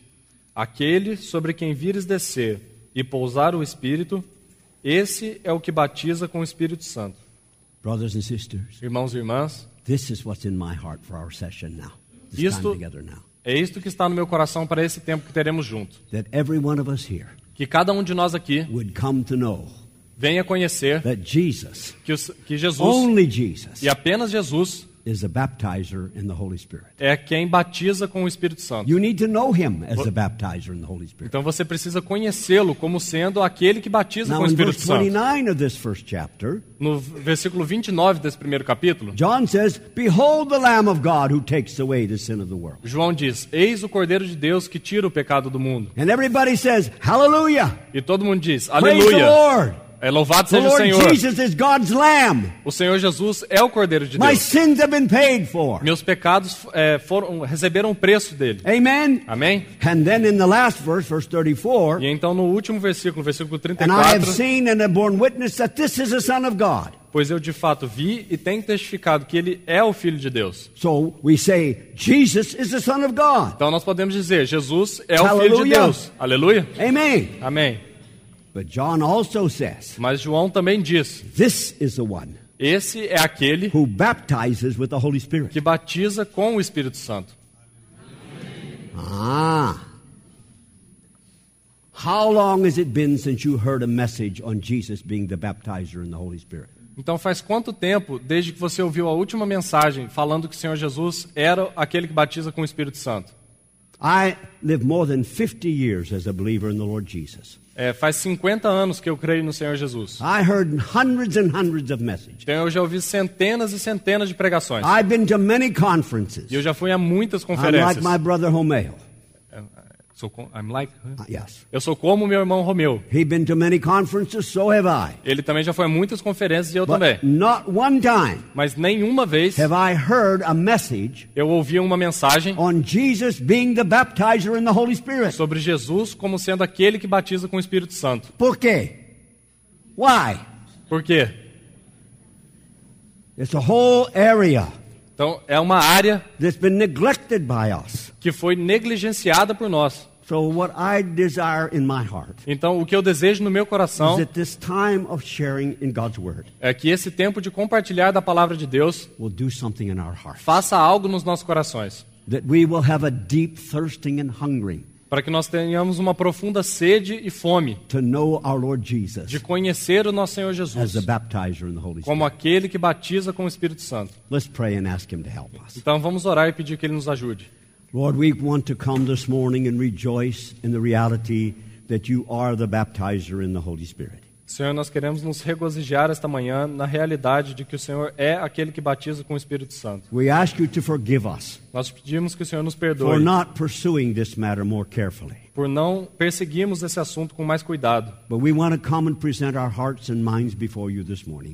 Aquele sobre quem vires descer e pousar o Espírito, esse é o que batiza com o Espírito Santo. Brothers and sisters, irmãos e irmãs, this is what's in my heart for our session now. isto, É isto que está no meu coração para esse tempo que teremos junto. That every one of us here que cada um de nós aqui would come to know venha conhecer that Jesus, que, os, que Jesus, only Jesus, e apenas Jesus, é quem batiza com o Espírito Santo. You need to know him as a baptizer in the Holy Spirit. Então você precisa conhecê-lo como sendo aquele que batiza Now, com o Espírito Santo. Now this first Chapter, no versículo 29 desse primeiro capítulo, John says, "Behold the Lamb of God who takes away the sin of the world." João diz: "Eis o Cordeiro de Deus que tira o pecado do mundo." And everybody says, "Hallelujah!" E todo mundo diz: "Aleluia!" É louvado seja o Senhor. O Senhor Jesus é o Cordeiro de Deus. Meus pecados é, foram, receberam o preço dele. Amen. Amém. And then in the last verse, verse 34, e então no último versículo, versículo 34. And I have seen and have borne witness that this is the Son of God. Pois eu de fato vi e tenho testificado que ele é o filho de Deus. So we say Jesus is the Son of God. Então nós podemos dizer Jesus é Hallelujah. o filho de Deus. Aleluia. Amém. Amém. Mas João também diz: This is the one Esse é aquele who baptizes with the Holy Spirit. que batiza com o Espírito Santo. Ah. How long has it been since you heard a message on Jesus being the baptizer in the Holy Spirit? Então faz quanto tempo desde que você ouviu a última mensagem falando que o Senhor Jesus era aquele que batiza com o Espírito Santo? I live more than 50 years as a believer in the Lord Jesus. É, faz 50 anos que eu creio no Senhor Jesus. I heard hundreds and hundreds of messages. Então eu já ouvi centenas e centenas de pregações. I've been to many conferences. E eu já fui a muitas conferências. I'm like my brother Romeo. I'm like, ah, yes. Eu sou como meu irmão Romeu. been to many conferences, so have I. Ele também já foi a muitas conferências e eu But também. Not one time Mas nenhuma vez have I heard a message eu ouvi uma mensagem on Jesus being the baptizer in the Holy Spirit. sobre Jesus como sendo aquele que batiza com o Espírito Santo. Por quê? Why? Por quê? It's a whole area então é uma área que foi negligenciada por nós. Então, o que eu desejo no meu coração é que esse tempo de compartilhar da palavra de Deus faça algo nos nossos corações. Para que nós tenhamos uma profunda sede e fome de conhecer o nosso Senhor Jesus como aquele que batiza com o Espírito Santo. Então vamos orar e pedir que Ele nos ajude. Lord, we want to come this morning and rejoice in the reality that you are the baptizer in the Holy Spirit. Senhor, nós queremos nos regozijar esta manhã na realidade de que o Senhor é aquele que batiza com o Espírito Santo. We ask you to forgive us Nós pedimos que o Senhor nos perdoe for not pursuing this matter more carefully. por não perseguirmos esse assunto com mais cuidado.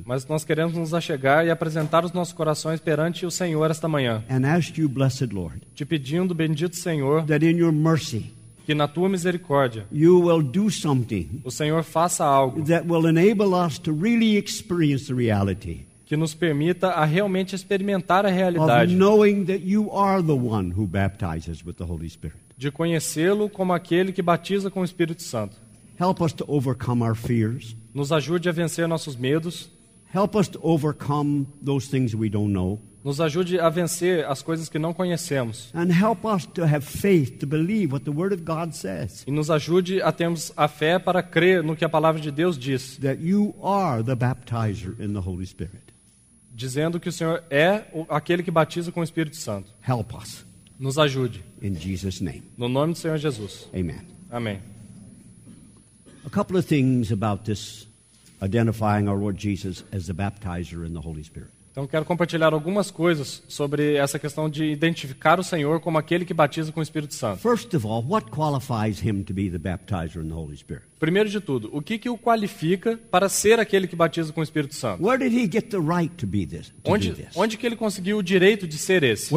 Mas nós queremos nos achegar e apresentar os nossos corações perante o Senhor esta manhã. and ask you, blessed Lord, Te pedindo, bendito Senhor, que em your mercy que na tua misericórdia you will do something o Senhor faça algo that will enable us to really experience the reality que nos permita a realmente experimentar a realidade knowing that you are the one who baptizes with the Holy Spirit. de conhecê-lo como aquele que batiza com o Espírito Santo. Help us to overcome our fears. Nos ajude a vencer nossos medos. Help us to overcome those things we don't know. Nos ajude a vencer as coisas que não conhecemos. And help us to have faith to believe what the word of God says. E nos ajude a termos a fé para crer no que a palavra de Deus diz. That you are the baptizer in the Holy Spirit. Dizendo que o Senhor é aquele que batiza com o Espírito Santo. Help us. Nos ajude. In Jesus name. No nome do Senhor Jesus. Amen. Amém. A couple of things about this identifying our Lord Jesus as the baptizer in the Holy Spirit. Então quero compartilhar algumas coisas sobre essa questão de identificar o Senhor como aquele que batiza com o Espírito Santo. First of all, what qualifies him to be the baptizer in the Holy Spirit? Primeiro de tudo, o que, que o qualifica para ser aquele que batiza com o Espírito Santo? onde, onde que ele conseguiu o direito de ser esse?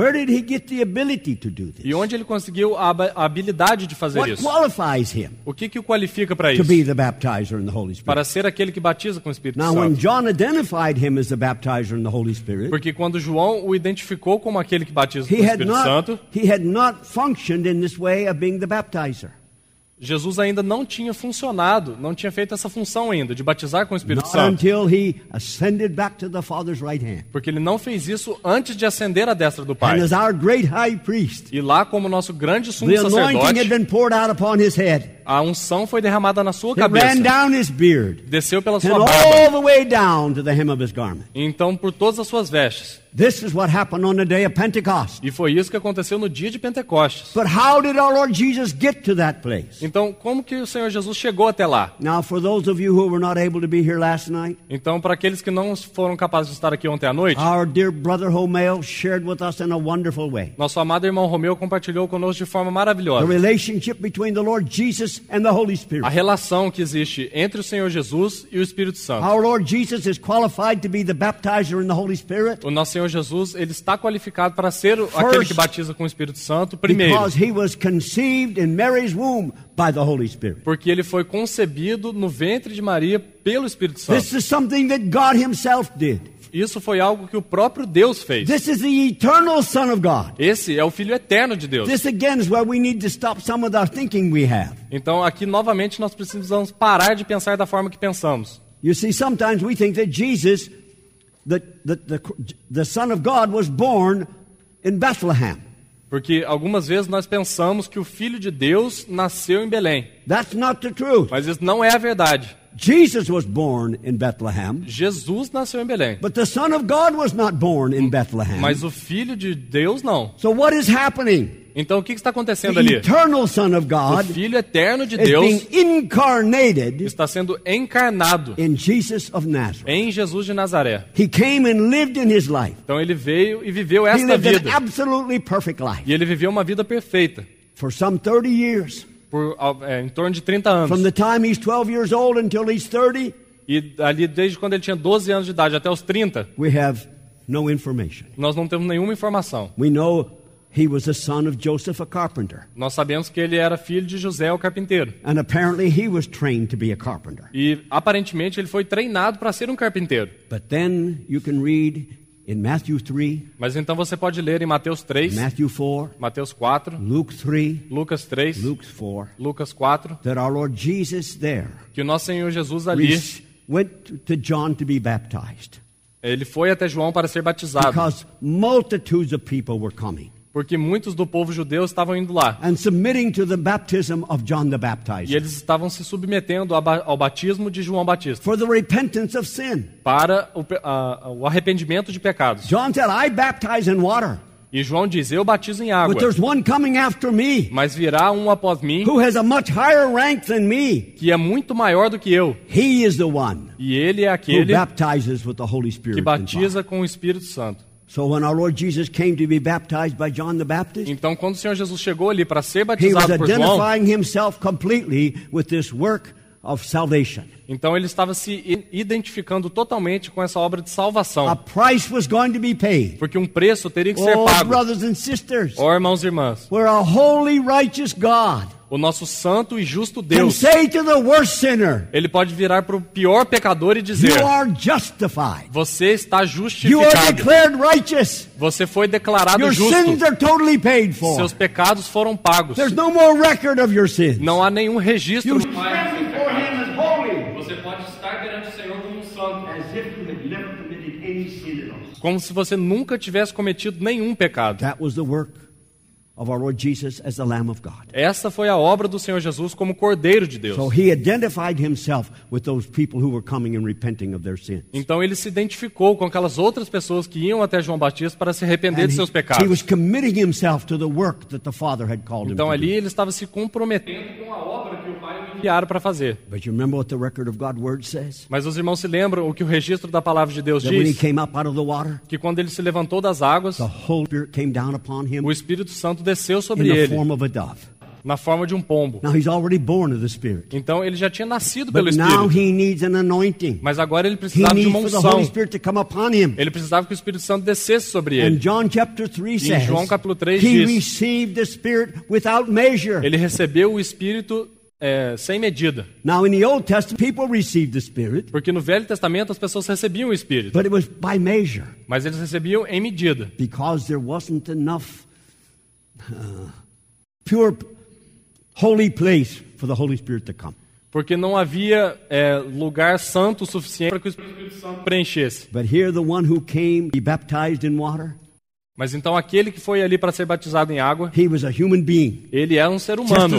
E onde ele conseguiu a, a habilidade de fazer What isso? o que, que o qualifica para isso? To be the in the Holy Para ser aquele que batiza com o Espírito Now, Santo. John him as the in the Holy Spirit, Porque quando João o identificou como aquele que batiza com o Espírito not, Santo, ele não funcionou dessa forma de ser o batizador. Jesus ainda não tinha funcionado, não tinha feito essa função ainda de batizar com o Espírito Santo. Porque ele não fez isso antes de ascender à destra do Pai. e lá como nosso grande sumo sacerdote, a unção foi derramada na sua cabeça. Desceu pela sua barba. Então por todas as suas vestes. This is what happened on the day of Pentecost. E foi isso que aconteceu no dia de Pentecostes. But how did our Lord Jesus get to that place? Então, como que o Senhor Jesus chegou até lá? Now, for those of you who were not able to be here last night. Então, para aqueles que não foram capazes de estar aqui ontem à noite. Our dear brother Romeo shared with us in a wonderful way. Nosso amado irmão Romeu compartilhou conosco de forma maravilhosa. The relationship between the Lord Jesus and the Holy Spirit. A relação que existe entre o Senhor Jesus e o Espírito Santo. Our Lord Jesus is qualified to be the baptizer in the Holy Spirit. O nosso Senhor Jesus, ele está qualificado para ser First, aquele que batiza com o Espírito Santo primeiro. Because he was conceived in Mary's womb by the Holy Spirit. Porque ele foi concebido no ventre de Maria pelo Espírito Santo. This is something that God himself did. Isso foi algo que o próprio Deus fez. This is the eternal Son of God. Esse é o Filho eterno de Deus. This again is where we need to stop some of the thinking we have. Então aqui novamente nós precisamos parar de pensar da forma que pensamos. You see, sometimes we think that Jesus, that the, the, the Son of God, was born in Bethlehem. Porque algumas vezes nós pensamos que o Filho de Deus nasceu em Belém. That's not the truth. Mas isso não é a verdade. Jesus was born in Bethlehem. Jesus nasceu em Belém. But the son of God was not born in Bethlehem. Mas o filho de Deus não. So what is happening? Então o que está acontecendo the ali? Eternal son of God o filho eterno de Deus is being incarnated está sendo encarnado in Jesus of Nazareth. em Jesus de Nazaré. He came and lived in his life. Então ele veio e viveu esta He lived vida. An absolutely perfect life. E ele viveu uma vida perfeita. For some 30 years por é, em torno de 30 anos. From the time he's 12 years old until he's 30, e ali desde quando ele tinha 12 anos de idade até os 30, we have no information. Nós não temos nenhuma informação. We know he was son of Joseph a carpenter. Nós sabemos que ele era filho de José o carpinteiro. And apparently he was trained to be a carpenter. E aparentemente ele foi treinado para ser um carpinteiro. But then you can read mas então você pode ler em Mateus 3, Matthew 4, Mateus 4, Luke 3, Lucas 3, Luke 4, Lucas 4, that our Lord Jesus there, que o nosso Senhor Jesus ali went to John to be baptized. Ele foi até João para ser batizado. Because multitudes of people were coming porque muitos do povo judeu estavam indo lá. E eles estavam se submetendo ao batismo de João Batista. Para o, o arrependimento de pecados. John said, I baptize in water. E João diz: Eu batizo em água. Me, mas virá um após mim. Que é muito maior do que eu. E ele é aquele. que batiza com o Espírito Santo. Então quando o Senhor Jesus chegou ali para ser batizado por João, of salvation. Então ele estava se identificando totalmente com essa obra de salvação. A price was going to be paid. Porque um preço teria que ser oh, pago. Brothers and sisters, oh, irmãos e irmãs. We're a holy righteous God o nosso santo e justo Deus. Ele pode virar para o pior pecador e dizer: Você está justificado. Você foi declarado your justo. Totally Seus pecados foram pagos. Não há nenhum registro. You... como se você nunca tivesse cometido nenhum pecado. That was the work of our Lord Jesus as the Lamb of God. foi a obra do Senhor Jesus como Cordeiro de Deus. So he identified himself with those people who were coming and repenting of their sins. Então ele se identificou com aquelas outras pessoas que iam até João Batista para se arrepender de seus pecados. He was committing himself to the work that the Father had called então ali ele estava se comprometendo com a obra que o Pai lhe enviara para fazer. But you remember what the record of God word says? Mas os irmãos se lembram o que o registro da palavra de Deus diz? que quando ele se levantou das águas, O Espírito Santo desceu sobre ele form of a dove. na forma de um pombo. Now he's born of the Então ele já tinha nascido pelo now Espírito. he needs an Mas agora ele He precisava de um uma unção. to come upon him. Ele precisava que o Espírito Santo descesse sobre And ele. John Em João capítulo 3 he diz, received the Spirit without measure. Ele recebeu o Espírito é, sem medida. Now in the Old Testament, people received the Spirit, Porque no Velho Testamento as pessoas recebiam o Espírito, but it was by measure mas eles recebiam em medida. because there wasn't enough pure, holy place for the Holy Spirit to come. Porque não havia é, lugar santo suficiente para que o Espírito Santo preenchesse. But here the one who came, be baptized in water. Mas então aquele que foi ali para ser batizado em água, ele era um ser humano.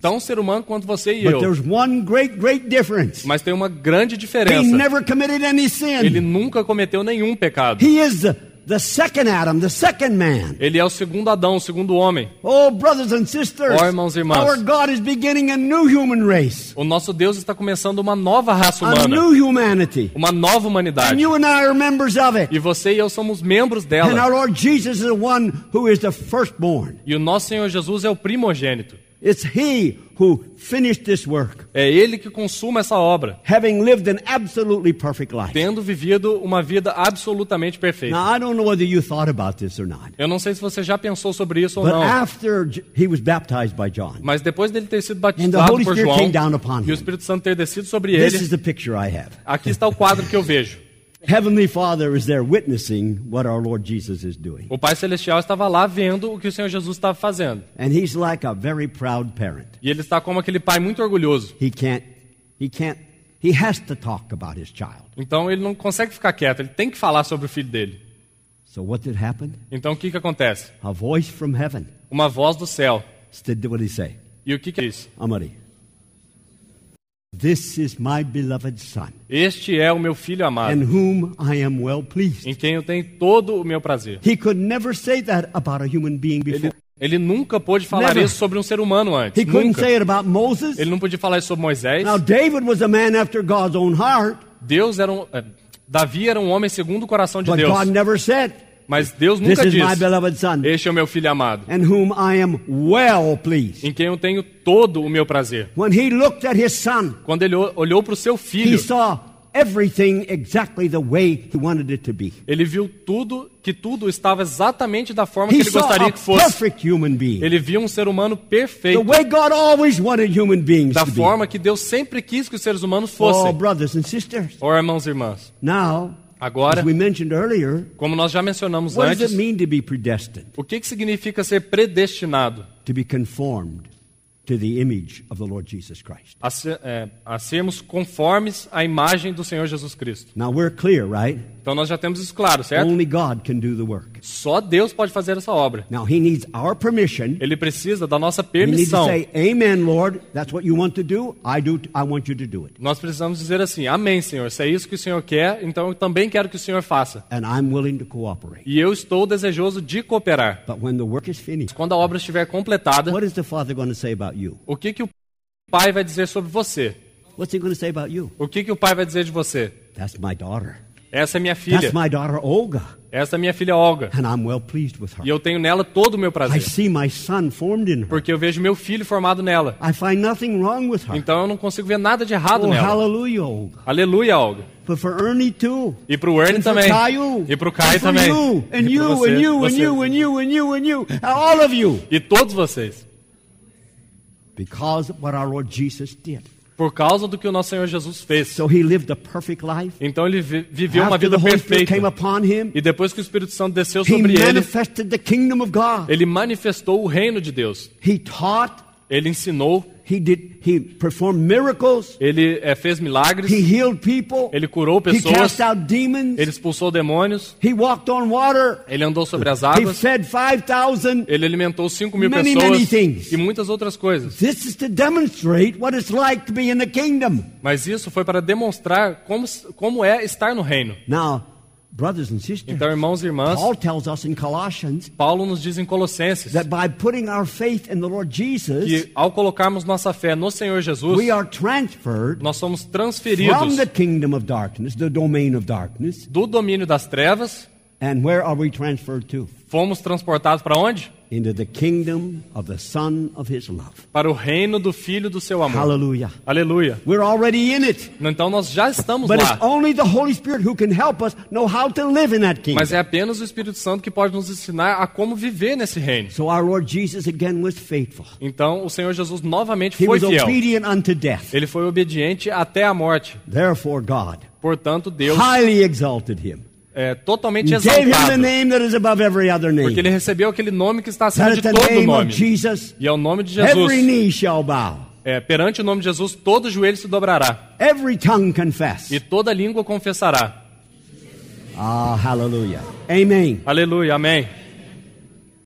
Tão ser humano quanto você e But eu. Great, great Mas tem uma grande diferença. Ele nunca cometeu nenhum pecado. He is the The second Adam, the second man. Ele é o segundo Adão, o segundo homem. Oh, brothers and sisters. Oh, irmãos e irmãs. Our God is beginning a new human race. O nosso Deus está começando uma nova raça humana. A new humanity. Uma nova humanidade. And you and I are members of it. E você e eu somos membros dela. And our Lord Jesus is the one who is the firstborn. E o nosso Senhor Jesus é o primogênito. It's he who finished this work. É ele que consuma essa obra. Having lived an absolutely perfect life. Tendo vivido uma vida absolutamente perfeita. Now, I don't know whether you thought about this or not. Eu não sei se você já pensou sobre isso But ou não. After he was baptized by John, Mas depois dele ter sido batizado por João. Came down upon E o Espírito Santo ter descido sobre this ele. Is the picture I have. Aqui está o quadro que eu vejo. Heavenly Father is there witnessing what our Lord Jesus is doing. O Pai Celestial estava lá vendo o que o Senhor Jesus estava fazendo. And he's like a very proud parent. E ele está como aquele pai muito orgulhoso. He can't, he can't, he has to talk about his child. Então ele não consegue ficar quieto, ele tem que falar sobre o filho dele. So what did happen? Então o que que acontece? A voice from heaven. Uma voz do céu. Did he say? E o que que é isso? Amari. Este é o meu filho amado. In whom I am well pleased. Em quem eu tenho todo o meu prazer. He could never say that about a human being before. Ele, ele nunca pôde falar never. isso sobre um ser humano antes. He nunca. say it about Moses. Ele não podia falar isso sobre Moisés. Now David was a man after God's own heart. Deus era um eh, Davi era um homem segundo o coração de But Deus. God never said. Mas Deus nunca This my beloved son, diz: Este é o meu filho amado, and whom I am well pleased. em quem eu tenho todo o meu prazer. When he looked at his son, Quando ele olhou para o seu filho, Ele viu tudo que tudo estava exatamente da forma que ele gostaria que fosse. Ele viu um ser humano perfeito. da forma que Deus sempre quis que os seres humanos fossem. Oh, oh irmãos e irmãs. Agora, como nós já mencionamos antes, o que, significa ser predestinado? A, é, a sermos conformes à imagem do Senhor Jesus Cristo. Now we're clear, right? Então nós já temos isso claro, certo? Only God can do the work. Só Deus pode fazer essa obra. Now he needs our permission. Ele precisa da nossa permissão. We need to say, Amen, Lord. That's what you want to do. I do. I want you to do it. Nós precisamos dizer assim, Amém, Senhor. Se é isso que o Senhor quer, então eu também quero que o Senhor faça. And I'm willing to cooperate. E eu estou desejoso de cooperar. But when the work is finished, quando a obra estiver completada, what is the Father going to say about you? O que que o Pai vai dizer sobre você? What's he going to say about you? O que que o Pai vai dizer de você? That's my daughter. Essa é minha filha. That's my daughter Olga. Essa é minha filha Olga. And I'm well pleased with her. E eu tenho nela todo o meu prazer. I see my son formed in her. Porque eu vejo meu filho formado nela. I find nothing wrong with her. Então eu não consigo ver nada de errado oh, nela. Hallelujah, Olga. Aleluia, Olga. But for Ernie too. E pro Ernie and também. Caio. E pro Caio também. You, and e you, você, and you, and you, and you, and you, and you, all of you. E todos vocês. Because of what our Lord Jesus did por causa do que o nosso Senhor Jesus fez. So então ele viveu After uma vida perfeita. Him, e depois que o Espírito Santo desceu sobre ele, ele manifestou o reino de Deus. Ele ensinou He did, he performed miracles. Ele é, fez milagres. He healed people. Ele curou pessoas. He cast out demons. Ele expulsou demônios. He walked on water. Ele andou sobre as águas. He fed 5, 000, Ele alimentou 5 mil many, pessoas many things. e muitas outras coisas. Mas isso foi para demonstrar como, como é estar no reino. Now, Brothers and sisters, então, irmãos e irmãs, Paul tells us in Colossians, Paulo nos diz em Colossenses that by putting our faith in the Lord Jesus, que ao colocarmos nossa fé no Senhor Jesus, we are transferred nós somos transferidos from the kingdom of darkness, the domain of darkness, do domínio das trevas. And where are we transferred to? Fomos transportados para onde? Para o reino do filho do seu amor. Hallelujah. Aleluia. We're already in it. Então nós já estamos But lá. only the Holy Spirit who can help us know how to live in that kingdom. Mas é apenas o Espírito Santo que pode nos ensinar a como viver nesse reino. So our Lord Jesus again was faithful. Então o Senhor Jesus novamente He foi was fiel. Obedient unto death. Ele foi obediente até a morte. Therefore God. Portanto Deus. Highly exalted him é, totalmente exaltado. Porque ele recebeu aquele nome que está acima de todo nome. e é o nome de Jesus. É, perante o nome de Jesus, todo joelho se dobrará. Every tongue confess. E toda língua confessará. Ah, oh, hallelujah. Aleluia, amém.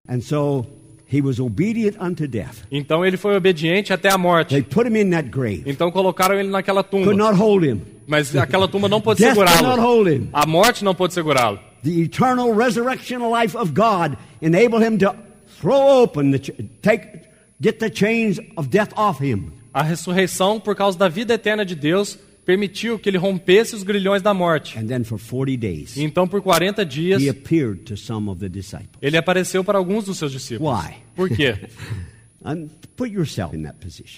And so He was obedient unto death. Então ele foi obediente até a morte. They put him in that grave. Então colocaram ele naquela tumba. Could not hold him. Mas aquela tumba não pôde segurá-lo. A morte não pôde segurá-lo. The eternal resurrection life of God him to throw open the take get the chains of death off him. A ressurreição por causa da vida eterna de Deus permitiu que ele rompesse os grilhões da morte. Days, então por 40 dias ele apareceu para alguns dos seus discípulos. Why? Por quê?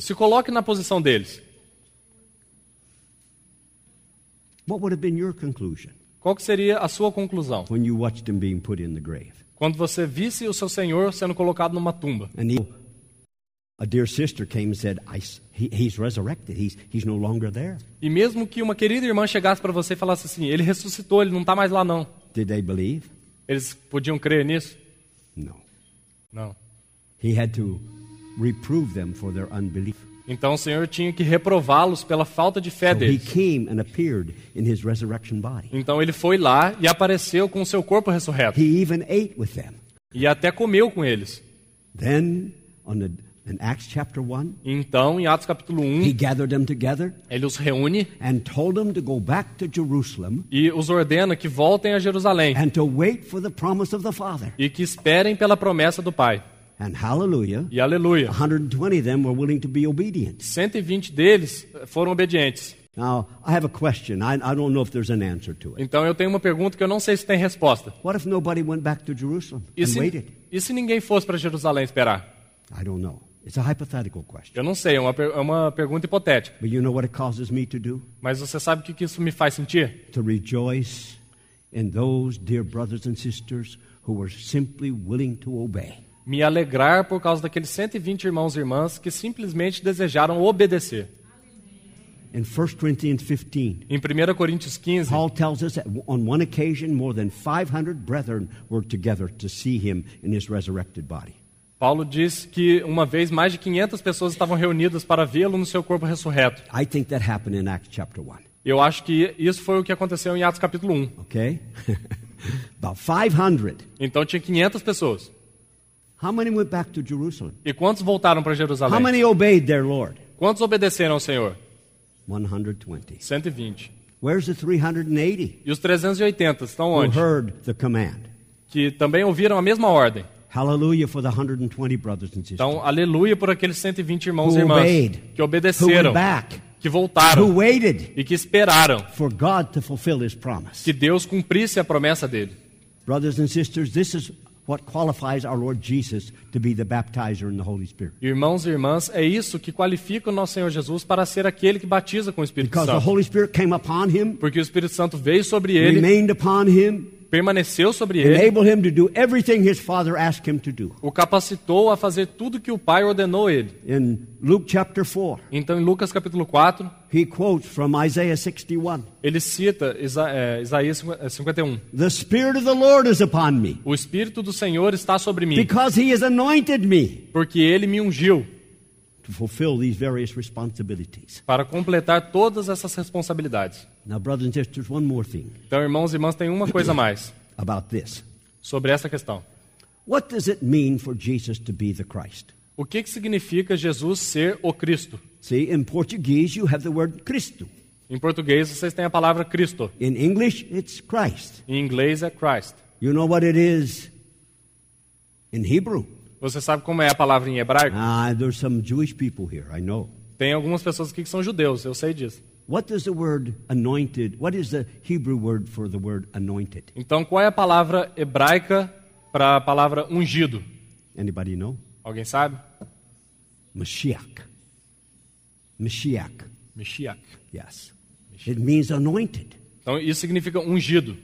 Se coloque na posição deles. What would have been your conclusion? Qual seria a sua conclusão? When you watched him being put in the grave. Quando você visse o seu senhor sendo colocado numa tumba. And he, a dear sister came and said, I, he, he's resurrected. He's, he's no longer there. E mesmo que uma querida irmã chegasse para você e falasse assim, ele ressuscitou, ele não está mais lá não. Did they believe? Eles podiam crer nisso? Não. Não. He had to reprove them for their unbelief. Então o Senhor tinha que reprová-los pela falta de fé deles. Então ele foi lá e apareceu com o seu corpo ressurreto. E até comeu com eles. então, em Atos capítulo 1, ele os reúne e os ordena que voltem a Jerusalém e que esperem pela promessa do Pai. And hallelujah. E aleluia. 120 of them were willing to be obedient. 120 deles eh, foram obedientes. Now, I have a question. I, I don't know if there's an answer to it. Então eu tenho uma pergunta que eu não sei se tem resposta. What if nobody went back to Jerusalem e and se, waited? E se ninguém fosse para Jerusalém esperar? I don't know. It's a hypothetical question. Eu não sei, é uma, é uma pergunta hipotética. But you know what it causes me to do? Mas você sabe o que, que isso me faz sentir? To rejoice in those dear brothers and sisters who were simply willing to obey me alegrar por causa daqueles 120 irmãos e irmãs que simplesmente desejaram obedecer. In 1 em 1 Coríntios 15, Paul tells us that on one occasion more than 500 brethren were together to see him in his resurrected body. Paulo diz que uma vez mais de 500 pessoas estavam reunidas para vê-lo no seu corpo ressurreto. I think that happened in Acts chapter 1. Eu acho que isso foi o que aconteceu em Atos capítulo 1. Okay? About 500. Então tinha 500 pessoas. E quantos voltaram para Jerusalém? Quantos obedeceram ao Senhor? 120. 120. Where's the 380? E os 380 estão onde? Que também ouviram a mesma ordem. Hallelujah for the 120 brothers and sisters. Então, aleluia por aqueles 120 irmãos e irmãs que obedeceram, que voltaram e que esperaram que Deus cumprisse a promessa dele. Brothers and sisters, this is what qualifies our Lord Jesus to be the baptizer in the Holy Spirit. Irmãos e irmãs, é isso que qualifica o nosso Senhor Jesus para ser aquele que batiza com o Espírito Because Santo. The Holy Spirit came upon him, Porque o Espírito Santo veio sobre ele. Remained upon him, permaneceu sobre ele. O capacitou a fazer tudo que o pai ordenou ele. In Luke chapter 4. Então em Lucas capítulo 4, he quotes from Isaiah 61. Ele cita é, Isaías 51. É, the spirit of the Lord is upon me. O espírito do Senhor está sobre mim. Because he has anointed me. Porque ele me ungiu to fulfill these various responsibilities. Para completar todas essas responsabilidades. Now, brothers and sisters, one more thing. Então, irmãos e irmãs, tem uma coisa a mais. About this. Sobre essa questão. What does it mean for Jesus to be the Christ? O que, que significa Jesus ser o Cristo? See, in Portuguese you have the word Cristo. Em português vocês têm a palavra Cristo. In English it's Christ. Em inglês é Christ. You know what it is in Hebrew? Você sabe como é a palavra em hebraico? Ah, there's some Jewish people here, I know. Tem algumas pessoas aqui que são judeus, eu sei disso. What does the word anointed? What is the Hebrew word for the word anointed? Então, qual é a palavra hebraica para a palavra ungido? Anybody know? Alguém sabe? Mashiach. Mashiach. Mashiach. Yes. Mashiach. It means anointed. Então, isso significa ungido.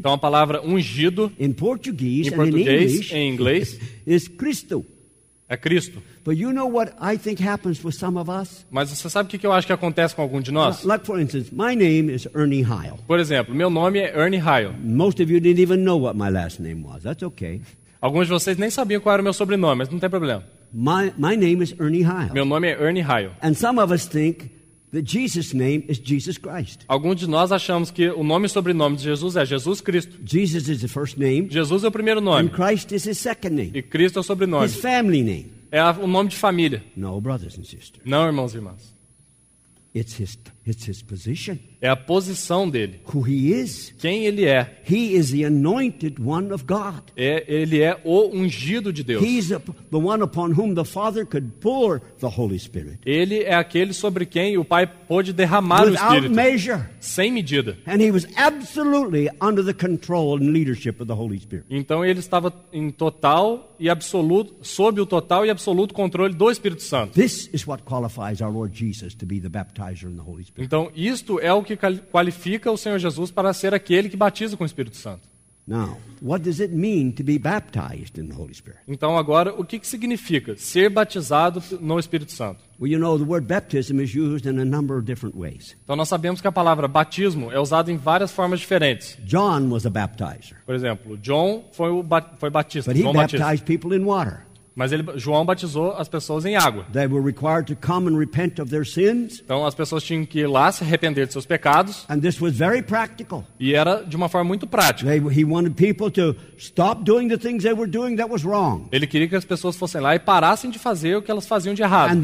Então a palavra ungido em português, em em inglês is Cristo. É Cristo. Mas você sabe o que eu acho que acontece com algum de nós? Like for instance, my name is Ernie Heil. Por exemplo, meu nome é Ernie Heil. Most of you didn't even know what my last name was. That's okay. Alguns de vocês nem sabiam qual era o meu sobrenome, mas não tem problema. My, my name is Ernie Heil. Meu nome é Ernie Heil. And some of us think Alguns de nós achamos que o nome e sobrenome de Jesus é Jesus Cristo. Jesus é o primeiro nome. E Cristo é o sobrenome. É o nome de família. Não, irmãos e irmãs. É a posição dele. Quem ele é. é. Ele é o ungido de Deus. Ele é aquele sobre quem o Pai pôde derramar o Espírito. Sem medida. Então ele estava em total e absoluto, sob o total e absoluto controle do Espírito Santo. This is what qualifies our Lord Jesus to be the baptizer in the Holy Spirit. Então, isto é o que qualifica o Senhor Jesus para ser aquele que batiza com o Espírito Santo. Now, what does it mean to be baptized in the Holy Spirit? Então agora, o que, que significa ser batizado no Espírito Santo? Well, you know, the word baptism is used in a number of different ways. Então nós sabemos que a palavra batismo é usada em várias formas diferentes. John was a baptizer. Por exemplo, John foi o bat foi batista, But he baptized Batista. people in water. Mas ele, João batizou as pessoas em água. Então as pessoas tinham que ir lá se arrepender de seus pecados. E era de uma forma muito prática. Ele queria que as pessoas fossem lá e parassem de fazer o que elas faziam de errado.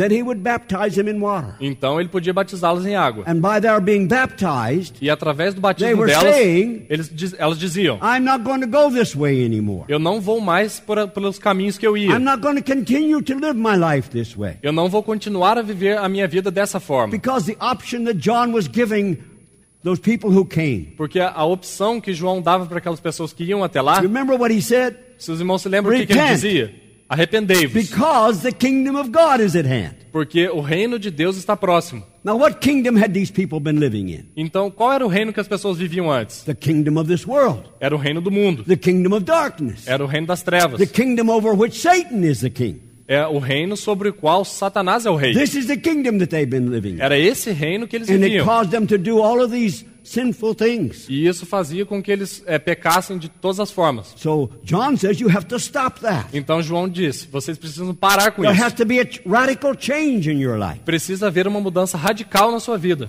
Então ele podia batizá-las em água. e através do batismo delas, eles, elas diziam: Eu não vou mais por, pelos caminhos que eu ia going to continue to live my life this way. Eu não vou continuar a viver a minha vida dessa forma. Because the option that John was giving those people who came. Porque a, opção que João dava para aquelas pessoas que iam até lá. Remember what he said? Seus irmãos se lembram o que ele dizia? Arrependei-vos. Porque o reino de Deus está próximo. Now what kingdom had these people been living in? Então qual era o reino que as pessoas viviam antes? The kingdom of this world. Era o reino do mundo. The kingdom of darkness. Era o reino das trevas. The kingdom over which Satan is the king é o reino sobre o qual Satanás é o rei. This is the kingdom that they've been living. Era esse reino que eles And viviam. It caused them to do all of these sinful things. E isso fazia com que eles é, pecassem de todas as formas. So John says you have to stop that. Então João diz, vocês precisam parar com There isso. has to be a radical change in your life. Precisa haver uma mudança radical na sua vida.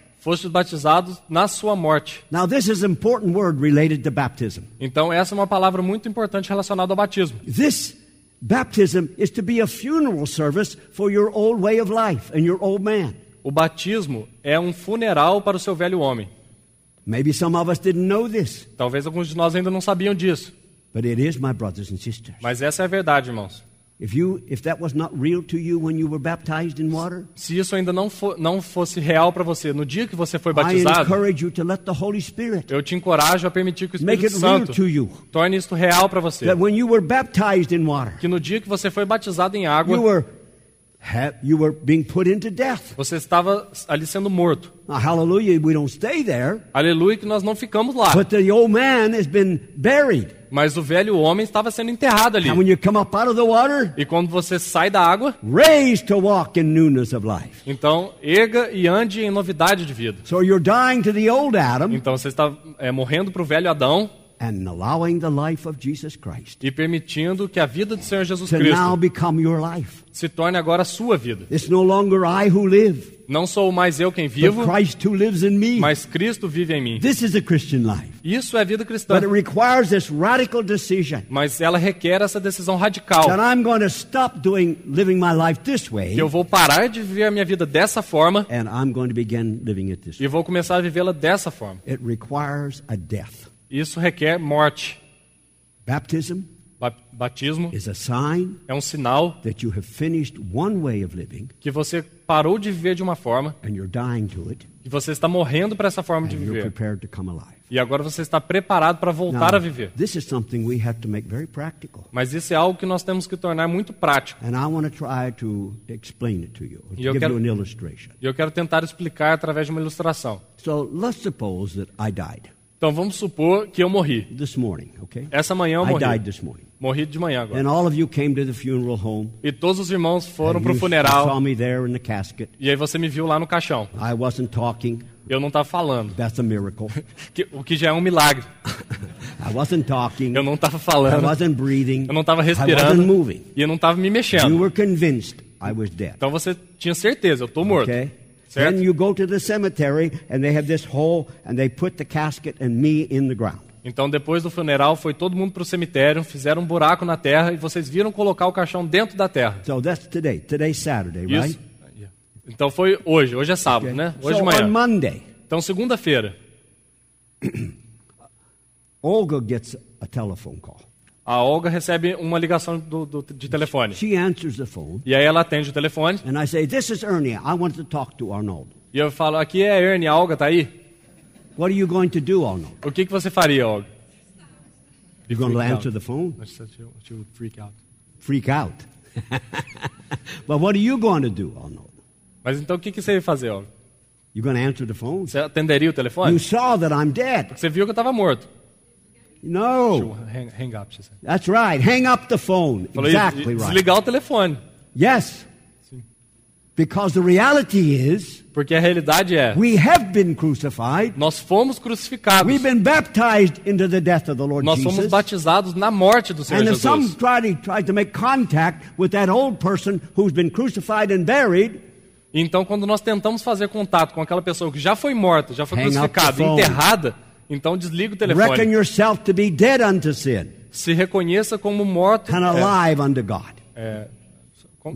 Fosse batizados na sua morte. Now this is important word related to baptism. Então essa é uma palavra muito importante relacionada ao batismo. This baptism is to be a funeral service for your old way of life and your old man. O batismo é um funeral para o seu velho homem. Maybe some of us didn't know this. Talvez alguns de nós ainda não sabiam disso. But it is, my brothers and sisters. Mas essa é a verdade, irmãos se isso ainda não, for, não fosse real para você no dia que você foi batizado, eu te encorajo a permitir que o Espírito Santo torne isso real para você. que no dia que você foi batizado em água, You were being put into death. Você estava ali sendo morto. Aleluia, we don't stay there. Aleluia que nós não ficamos lá. But the old man has been buried. Mas o velho homem estava sendo enterrado ali. And when you come up out of the water, e quando você sai da água, raised to walk in newness of life. Então erga e ande em novidade de vida. So you're dying to the old Adam. Então você está é, morrendo para o velho Adão. And allowing the life of Jesus Christ e permitindo que a vida do Senhor Jesus Cristo se torne agora a sua vida. It's no longer I who live, Não sou mais eu quem vivo, Christ who lives in me. mas Cristo vive em mim. This is a Christian life. Isso é a vida cristã. But it requires this radical decision. Mas ela requer essa decisão radical. I'm going to stop doing living my life this way. eu vou parar de viver a minha vida dessa forma. And I'm going to begin living it this way. E vou começar a vivê-la dessa forma. It requires a death isso requer morte. Baptism batismo é um sinal que você parou de viver de uma forma e você está morrendo para essa forma de viver. E agora você está preparado para voltar a viver. Mas isso é algo que nós temos que tornar muito prático. E eu quero, tentar explicar através de uma ilustração. So let's suppose that I died. Então vamos supor que eu morri. This morning, okay? Essa manhã eu morri. I died this morning. Morri de manhã agora. And all of you came to the funeral home. E todos os irmãos foram para o funeral. Saw me there in the casket. E aí você me viu lá no caixão. I wasn't talking. Eu não estava falando. That's a miracle. o que já é um milagre. I wasn't talking. Eu não estava falando. I wasn't breathing. Eu não estava respirando. I wasn't moving. E eu não estava me mexendo. You were convinced I was dead. Então você tinha certeza, eu estou morto. Okay? Then you go to the cemetery and they have this hole and they put the casket and me in the ground. Então, depois do funeral, foi todo mundo para o cemitério, fizeram um buraco na terra e vocês viram colocar o caixão dentro da terra. So that's today. Today's Saturday, Isso. right? Então foi hoje. Hoje é sábado, okay. né? Hoje so de manhã. On Monday, então, segunda-feira. Olga gets a telephone call. A Olga recebe uma ligação do, do, de telefone. She answers the phone. E aí ela atende o telefone. And I say, this is Ernie. I want to talk to Arnold. E eu falo, aqui é Ernie, a Olga tá aí? What are you going to do, Arnold? O que que você faria, Olga? You going to answer out. the phone? I said She'll, would freak out. Freak out. But what are you going to do, Arnold? Mas então o que que você ia fazer, Olga? You going to answer the phone? Você atenderia o telefone? You saw that I'm dead. Porque você viu que eu estava morto. No. Hang, hang, up, she said. That's right. Hang up the phone. Falei, exactly right. Desligar o telefone. Yes. Because the reality is, Porque a realidade é, we have been crucified. Nós fomos crucificados. We've been baptized into the death of the Lord Jesus. nós Jesus. fomos batizados na morte do Senhor and Jesus. And some try to, try to make contact with that old person who's been crucified and buried. Então, quando nós tentamos fazer contato com aquela pessoa que já foi morta, já foi hang crucificada, enterrada, então desliga o telefone. Reckon yourself to be dead unto sin. Se reconheça como morto and é. alive é, unto God. É,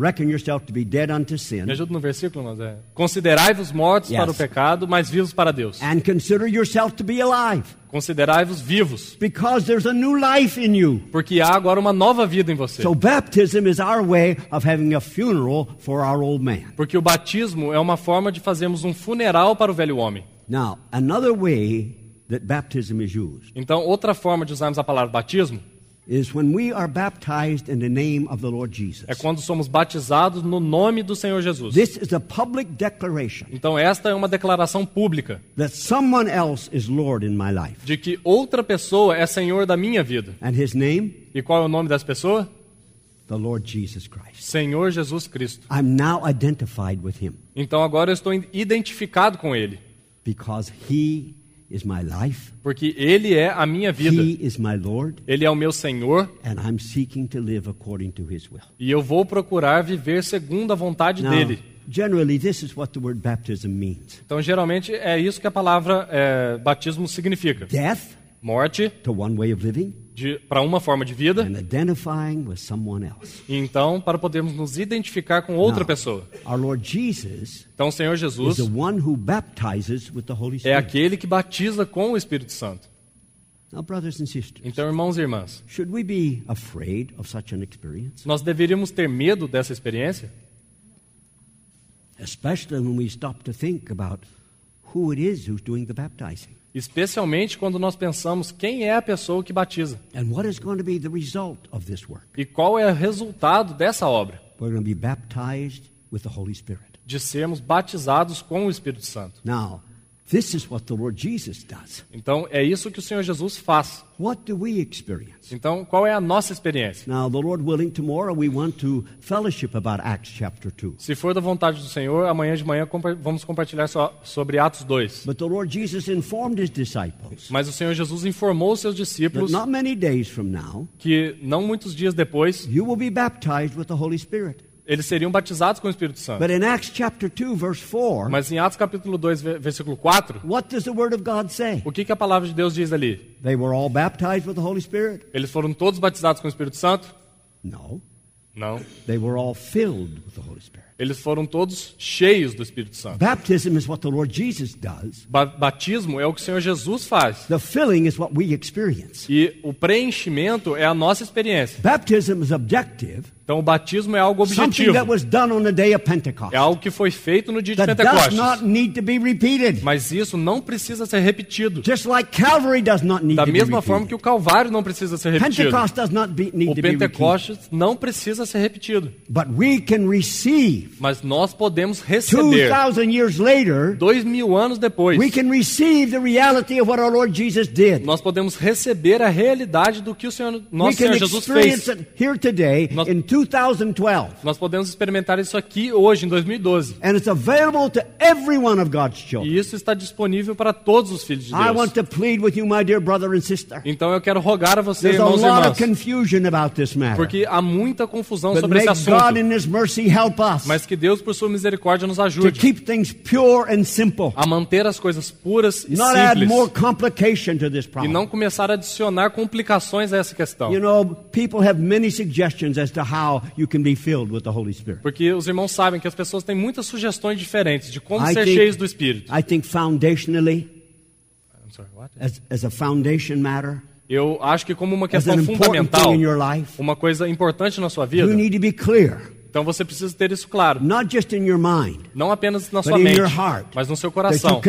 Reckon yourself to be dead unto sin. Me ajuda no versículo, mas é. Considerai-vos mortos yes. para o pecado, mas vivos para Deus. And consider yourself to be alive. Considerai-vos vivos. Because there's a new life in you. Porque há agora uma nova vida em você. So baptism is our way of having a funeral for our old man. Porque o batismo é uma forma de fazermos um funeral para o velho homem. Now, another way that baptism is used. Então, outra forma de usarmos a palavra batismo é quando somos batizados no nome do Senhor Jesus. This is a public declaration então esta é uma declaração pública. That someone else is Lord in my life. De que outra pessoa é Senhor da minha vida. And his name? E qual é o nome dessa pessoa? The Lord Jesus Christ. Senhor Jesus Cristo. I'm now identified with him. Então agora eu estou identificado com ele. Because he is my life. Porque ele é a minha vida. He is my Lord, ele é o meu Senhor. And I'm seeking to live according to his will. E eu vou procurar viver segundo a vontade Now, dele. Generally, this is what the word baptism means. Então, geralmente é isso que a palavra é, batismo significa. Death, morte, to one way of living para uma forma de vida. então, para podermos nos identificar com outra pessoa. então, o Senhor Jesus é aquele que batiza com o Espírito Santo. então, irmãos e irmãs, nós deveríamos ter medo dessa experiência? especialmente quando nós paramos para pensar quem é que está fazendo o the especialmente quando nós pensamos quem é a pessoa que batiza. E qual é o resultado dessa obra? De sermos batizados com o Espírito Santo. Now, This is what the Lord Jesus does. Então é isso que o Senhor Jesus faz. What do we experience? Então qual é a nossa experiência? Now the Lord willing tomorrow we want to fellowship about Acts chapter 2. Se for da vontade do Senhor, amanhã de manhã vamos compartilhar sobre Atos 2. But the Lord Jesus informed his disciples. Mas o Senhor Jesus informou os seus discípulos. not many days from now. Que não muitos dias depois. You will be baptized with the Holy Spirit eles seriam batizados com o Espírito Santo. But in Acts chapter 2 verse 4, Mas em Atos capítulo 2, versículo 4, what does the word of God say? O que que a palavra de Deus diz ali? They were all baptized with the Holy Spirit? Eles foram todos batizados com o Espírito Santo? No. Não. They were all filled with the Holy Spirit. Eles foram todos cheios do Espírito Santo. Baptism is what the Lord Jesus does. Ba batismo é o que o Senhor Jesus faz. The filling is what we experience. E o preenchimento é a nossa experiência. Baptism is objective. Então o batismo é algo objetivo. É algo que foi feito no dia de Pentecostes. Mas isso não precisa ser repetido. da mesma forma que o Calvário não precisa ser repetido. o Pentecostes não precisa ser repetido. Mas nós podemos receber. dois mil anos depois. Nós podemos receber a realidade do que o Senhor nosso Senhor Jesus fez. Nós 2012. Nós podemos experimentar isso aqui hoje em 2012. And it's available to every one of God's children. E isso está disponível para todos os filhos de Deus. I want to plead with you, my dear brother and sister. Então eu quero rogar a você, There's irmãos a lot Of confusion about this matter. Porque há muita confusão But sobre esse assunto. God in his mercy help us Mas que Deus por sua misericórdia nos ajude. To keep things pure and simple. A manter as coisas puras e Not simples. Add more complication to this problem. E não começar a adicionar complicações a essa questão. You know, people have many suggestions as to how how you can be filled with the Holy Spirit. Porque os irmãos sabem que as pessoas têm muitas sugestões diferentes de como I ser think, cheios do Espírito. I think foundationally, I'm sorry, what? As, as a foundation matter, eu acho que como uma questão fundamental, life, uma coisa importante na sua vida, you need to be clear então você precisa ter isso claro. Mind, não apenas na sua mente, heart, mas no seu coração.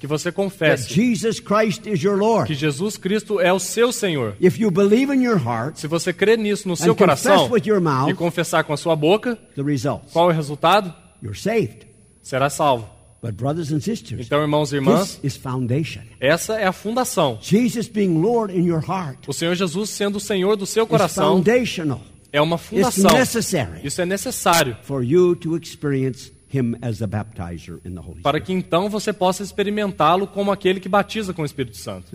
que você confesse Jesus que Jesus Cristo é o seu Senhor. Heart, Se você crê nisso no seu coração mouth, e confessar com a sua boca, results, qual é o resultado? Será salvo. But brothers and sisters, então, irmãos e irmãs, essa é a fundação. Jesus being Lord in your heart o Senhor Jesus sendo o Senhor do seu coração é uma fundação. Isso é necessário. Para que então você possa experimentá-lo como aquele que batiza com o Espírito Santo.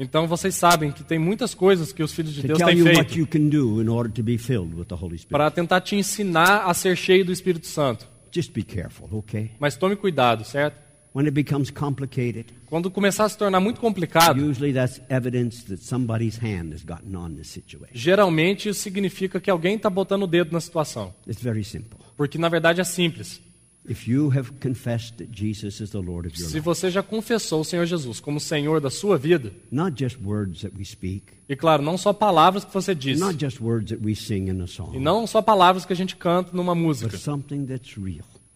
Então vocês sabem que tem muitas coisas que os filhos de Deus têm feito. Para tentar te ensinar a ser cheio do Espírito Santo. Mas tome cuidado, certo? Quando começar a se tornar muito complicado, geralmente isso significa que alguém está botando o dedo na situação. Porque na verdade é simples. Se você já confessou o Senhor Jesus como Senhor da sua vida, e claro, não só palavras que você diz, e não só palavras que a gente canta numa música, mas algo que é real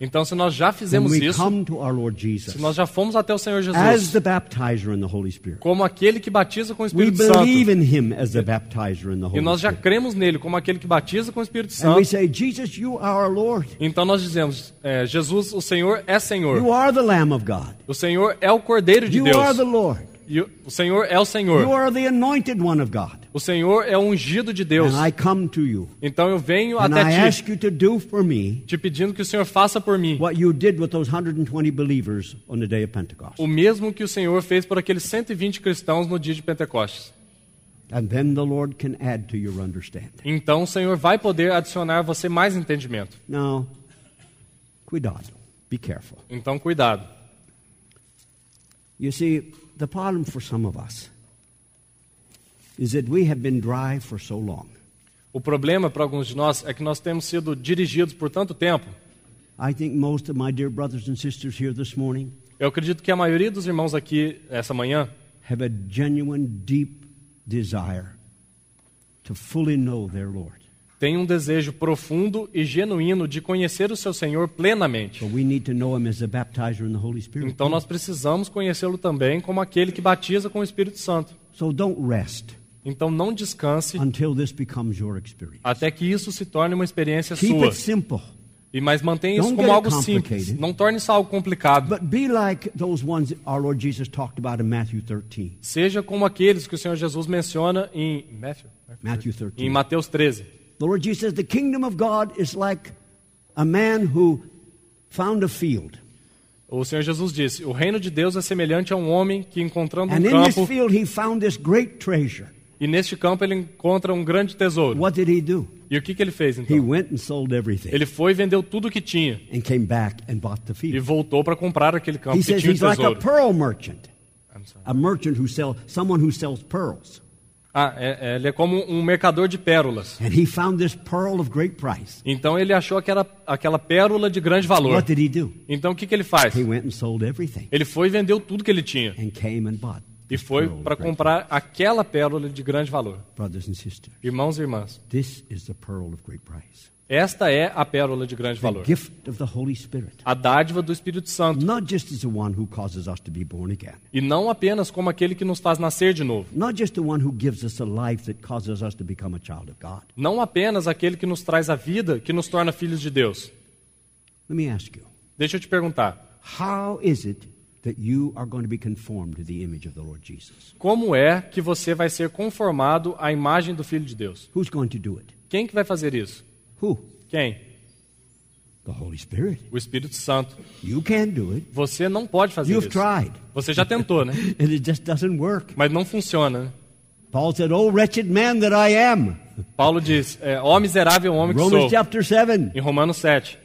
Então, se nós já fizemos isso, se nós já fomos até o Senhor Jesus, como aquele que batiza com o Espírito Santo, e nós já cremos nele como aquele que batiza com o Espírito Santo, então nós dizemos: é, Jesus, o Senhor é Senhor. O Senhor é o Cordeiro de Deus o Senhor é o Senhor. You are the anointed one of God. O Senhor é o ungido de Deus. And I come to you. Então eu venho And até I ti. Ask you to do for me te pedindo que o Senhor faça por mim. What you did with those 120 believers on the day of Pentecost. O mesmo que o Senhor fez por aqueles 120 cristãos no dia de Pentecostes. And then the Lord can add to your understanding. Então o Senhor vai poder adicionar a você mais entendimento. Não. Cuidado. Be careful. Então cuidado. You see, The problem for some of us is that we have been dry for so long. O problema para alguns de nós é que nós temos sido dirigidos por tanto tempo. I think most of my dear brothers and sisters here this morning Eu acredito que a maioria dos irmãos aqui essa manhã have a genuine deep desire to fully know their Lord tem um desejo profundo e genuíno de conhecer o seu Senhor plenamente. Então nós precisamos conhecê-lo também como aquele que batiza com o Espírito Santo. Então não descanse até que isso se torne uma experiência sua. E mas mantenha isso como algo simples. Não torne isso algo complicado. Seja como aqueles que o Senhor Jesus menciona em Matthew, 13. Em Mateus 13. The Lord Jesus says, The kingdom of God is like a man who found a field. O Senhor Jesus disse: O reino de Deus é semelhante a um homem que encontrando um campo. E neste campo ele encontra um grande tesouro. E o que, que ele fez então? Ele foi e vendeu tudo o que tinha. E voltou para comprar aquele campo he que tinha o tesouro. Like a um merchant. Um merchant who sells, someone who sells pearls. Ah, é, é, ele é como um mercador de pérolas. Então ele achou que era aquela pérola de grande valor. Então o que, que ele faz? Ele foi e vendeu tudo que ele tinha. e foi para comprar aquela pérola de grande valor. Irmãos e irmãs. This is the pearl of great price. Esta é a pérola de grande valor. A dádiva do Espírito Santo. E não apenas como aquele que nos faz nascer de novo. Não apenas aquele que nos traz a vida que nos torna filhos de Deus. Deixa eu te perguntar. Como é que você vai ser conformado à imagem do Filho de Deus? Quem que vai fazer isso? Who? Quem? The Holy Spirit. O Espírito Santo. You can do it. Você não pode fazer You've isso. Tried. Você já tentou, né? And it just doesn't work. Mas não funciona. Né? Paul said, "Oh wretched man that I am." Paulo diz, é, "Ó oh, miserável homem que Romans sou." Chapter 7. Em Romanos 7.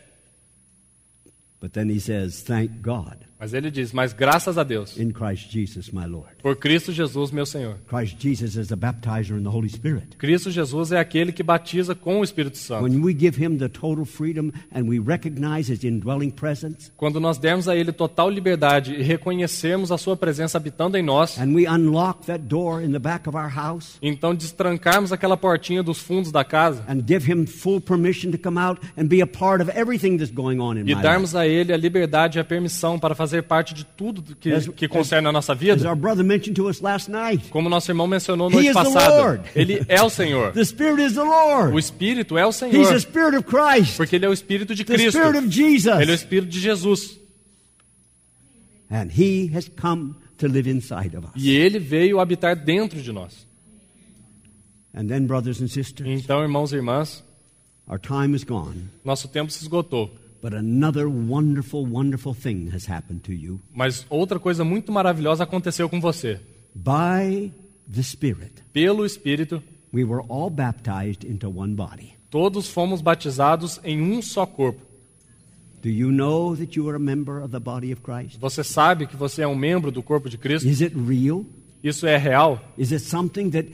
But then he says, "Thank God." Mas ele diz: "Mas graças a Deus, in Christ Jesus, my Lord." Por Cristo Jesus, meu Senhor. Christ Jesus is the baptizer in the Holy Spirit. Cristo Jesus é aquele que batiza com o Espírito Santo. When we give him the total freedom and we recognize his indwelling presence. Quando nós dermos a ele total liberdade e reconhecermos a sua presença habitando em nós. And we unlock that door in the back of our house. Então destrancarmos aquela portinha dos fundos da casa. And give him full permission to come out and be a part of everything that's going on in E darmos a ele a liberdade e a permissão para fazer fazer parte de tudo que, as, que concerne as, a nossa vida. Como nosso irmão mencionou no noite passada, Ele é o Senhor. O Espírito é o Senhor. Porque Ele é o Espírito de Cristo. Ele é o Espírito de Jesus. E Ele veio habitar dentro de nós. então, irmãos e irmãs, nosso tempo se esgotou. Wonderful, wonderful Mas outra coisa muito maravilhosa aconteceu com você. By the Spirit. Pelo Espírito. We were all baptized into one body. Todos fomos batizados em um só corpo. Do you know that you are a member of the body of Christ? Você sabe que você é um membro do corpo de Cristo? Is it real? Isso é real? Is it something that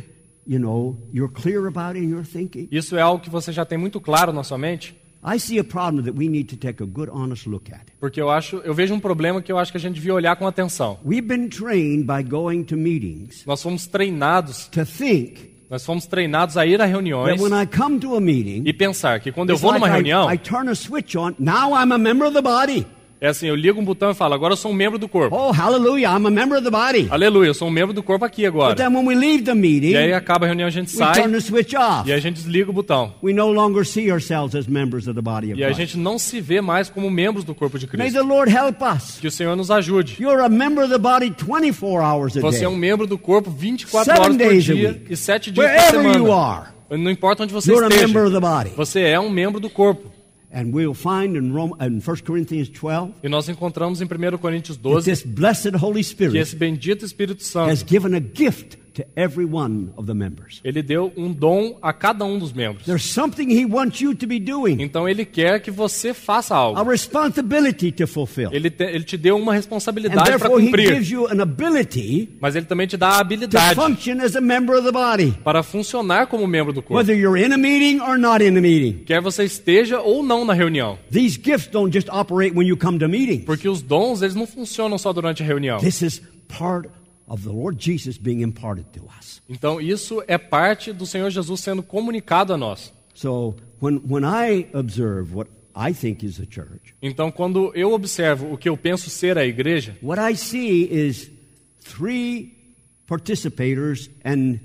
you know you're clear about in your thinking? Isso é algo que você já tem muito claro na sua mente? Porque eu acho, eu vejo um problema que eu acho que a gente devia olhar com atenção. We've been trained by going to meetings. Nós fomos treinados to think nós fomos treinados a ir a reuniões e pensar que quando eu vou numa reunião, é assim, eu ligo um botão e falo, agora eu sou um membro do corpo. Oh, hallelujah, I'm a member of the body. Aleluia, eu sou um membro do corpo aqui agora. But then when we leave the meeting, e aí acaba a reunião, a gente sai. We turn the switch off. E a gente desliga o botão. We no longer see ourselves as members of the body of e a gente não se vê mais como membros do corpo de Cristo. May the Lord help us. Que o Senhor nos ajude. You're a member of the body 24 hours a day. Você é um membro do corpo 24 horas por dia e 7 dias por semana. Wherever You are, não importa onde você You're esteja. Você é um membro do corpo. And we'll find in, Rome, in 1 Corinthians 12, e nós encontramos em 1 Coríntios 12 this blessed Holy Spirit que esse bendito Espírito Santo has given a gift to every one of the members. Ele deu um dom a cada um dos membros. There's something he wants you to be doing. Então ele quer que você faça algo. A responsibility to fulfill. Ele te, ele te deu uma responsabilidade para cumprir. He gives you an ability Mas ele também te dá a habilidade to function as a member of the body. para funcionar como membro do corpo. Whether you're in a meeting or not in a meeting. Quer você esteja ou não na reunião. These gifts don't just operate when you come to meetings. Porque os dons eles não funcionam só durante a reunião. This is part of the Lord Jesus being imparted to us. Então isso é parte do Senhor Jesus sendo comunicado a nós. So when when I observe what I think is a church. Então quando eu observo o que eu penso ser a igreja, what I see is three participators and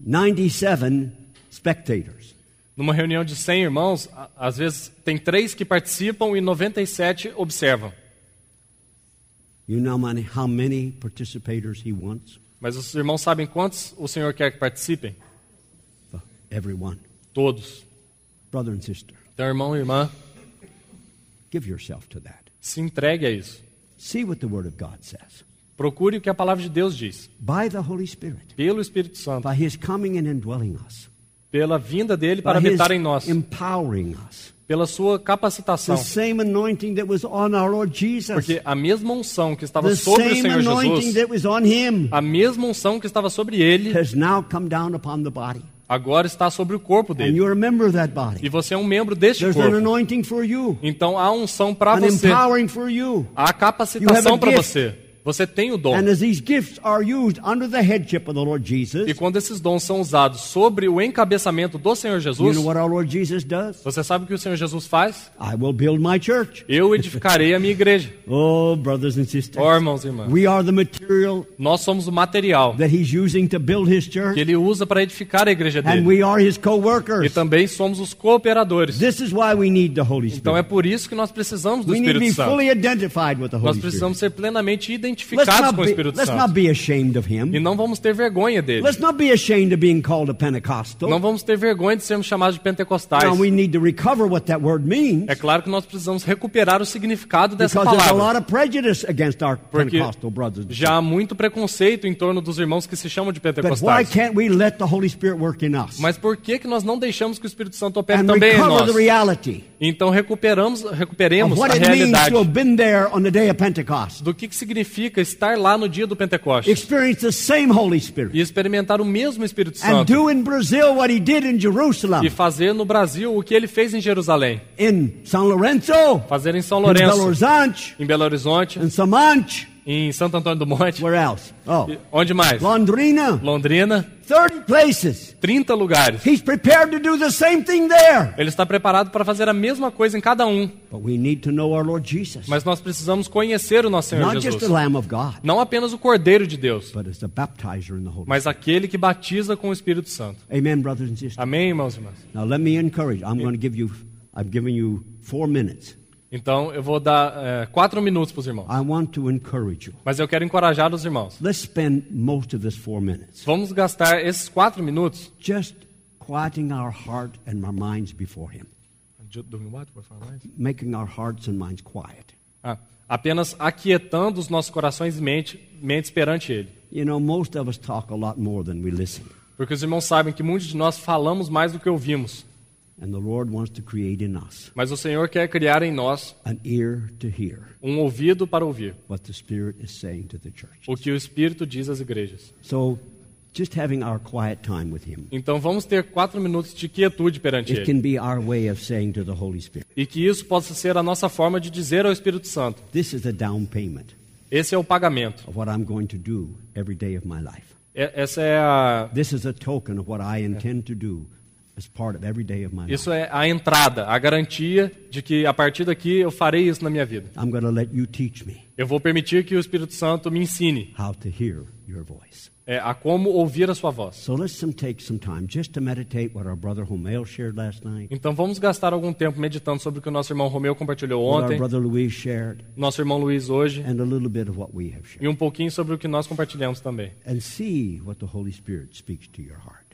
97 spectators. Numa reunião de 100 irmãos, às vezes tem três que participam e 97 observam. You know how many participators he wants? Mas os irmãos sabem quantos o Senhor quer que participem? Everyone. Todos. Brother and sister. Então, irmão e irmã, give yourself to that. Se entregue a isso. See what the word of God says. Procure o que a palavra de Deus diz. By the Holy Spirit. Pelo Espírito Santo. By his coming and indwelling us. Pela vinda dele para By habitar em nós. Empowering us pela sua capacitação. Porque a mesma unção que estava sobre o Senhor Jesus, a mesma unção que estava sobre ele, agora está sobre o corpo dele. E você é um membro deste There's corpo. Então há unção para você. Há capacitação para você. Você tem o dom. e quando esses dons são usados sobre o encabeçamento do Senhor Jesus, você sabe o que o Senhor Jesus faz? Eu edificarei a minha igreja. oh, brothers and sisters. Oh, irmãos e irmãs. Nós somos o material que ele usa para edificar a igreja dele. E também somos os cooperadores. Então é por isso que nós precisamos do Espírito Santo. Nós precisamos ser plenamente identificados identificados com o Espírito be, Santo. E não vamos ter vergonha dele. Não vamos ter vergonha de sermos chamados de pentecostais. É claro que nós precisamos recuperar o significado dessa palavra. Porque já há muito preconceito em torno dos irmãos que se chamam de pentecostais. Mas por que que nós não deixamos que o Espírito Santo opere também em nós? Então recuperamos, recuperemos a realidade. Do que, que significa significa estar lá no dia do Pentecostes, E experimentar o mesmo Espírito Santo. E fazer no Brasil o que ele fez em Jerusalém. em São Lourenço. Fazer em São Lourenço. Em Belo Horizonte. Em Belo Horizonte. Em Samante em Santo Antônio do Monte. Where else? Oh. onde mais? Londrina. Londrina. 30 places. 30 lugares. He's prepared to do the same thing there. Ele está preparado para fazer a mesma coisa em cada um. But we need to know our Lord Jesus. Mas nós precisamos conhecer o nosso Senhor Not Jesus. Just the Lamb of God, Não apenas o Cordeiro de Deus. But as the baptizer in the Holy mas aquele que batiza com o Espírito Santo. Amen, brothers and sisters. Amém, irmãos e irmãs. Now let me encourage. I'm going to give you I'm giving you four minutes. Então eu vou dar é, quatro minutos para os irmãos. Mas eu quero encorajar os irmãos. Vamos gastar esses quatro minutos. Just quieting our heart and our minds before Him. Doing what with our minds? Making our hearts and minds quiet. Ah, apenas aquietando os nossos corações e mente, mentes perante Ele. You know, most of us talk a lot more than we listen. Porque os irmãos sabem que muitos de nós falamos mais do que ouvimos. Mas o Senhor quer criar em nós um ouvido para ouvir o que o Espírito diz às igrejas. Então vamos ter quatro minutos de quietude perante Ele. E que isso possa ser a nossa forma de dizer ao Espírito Santo. Esse é o pagamento. do que eu vou fazer todos os dias da minha vida. É, essa é a. This is a token of what I intend to do isso é a entrada, a garantia de que a partir daqui eu farei isso na minha vida. Eu vou permitir que o Espírito Santo me ensine é, a como ouvir a sua voz. Então vamos gastar algum tempo meditando sobre o que o nosso irmão Romeu compartilhou ontem, nosso irmão Luiz hoje, e um pouquinho sobre o que nós compartilhamos também.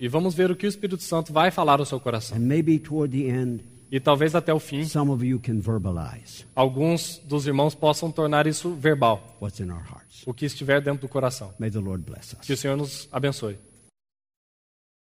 E vamos ver o que o Espírito Santo vai falar ao seu coração. E talvez, toward the e talvez até o fim, alguns dos irmãos possam tornar isso verbal. O que estiver dentro do coração. Que o Senhor nos abençoe.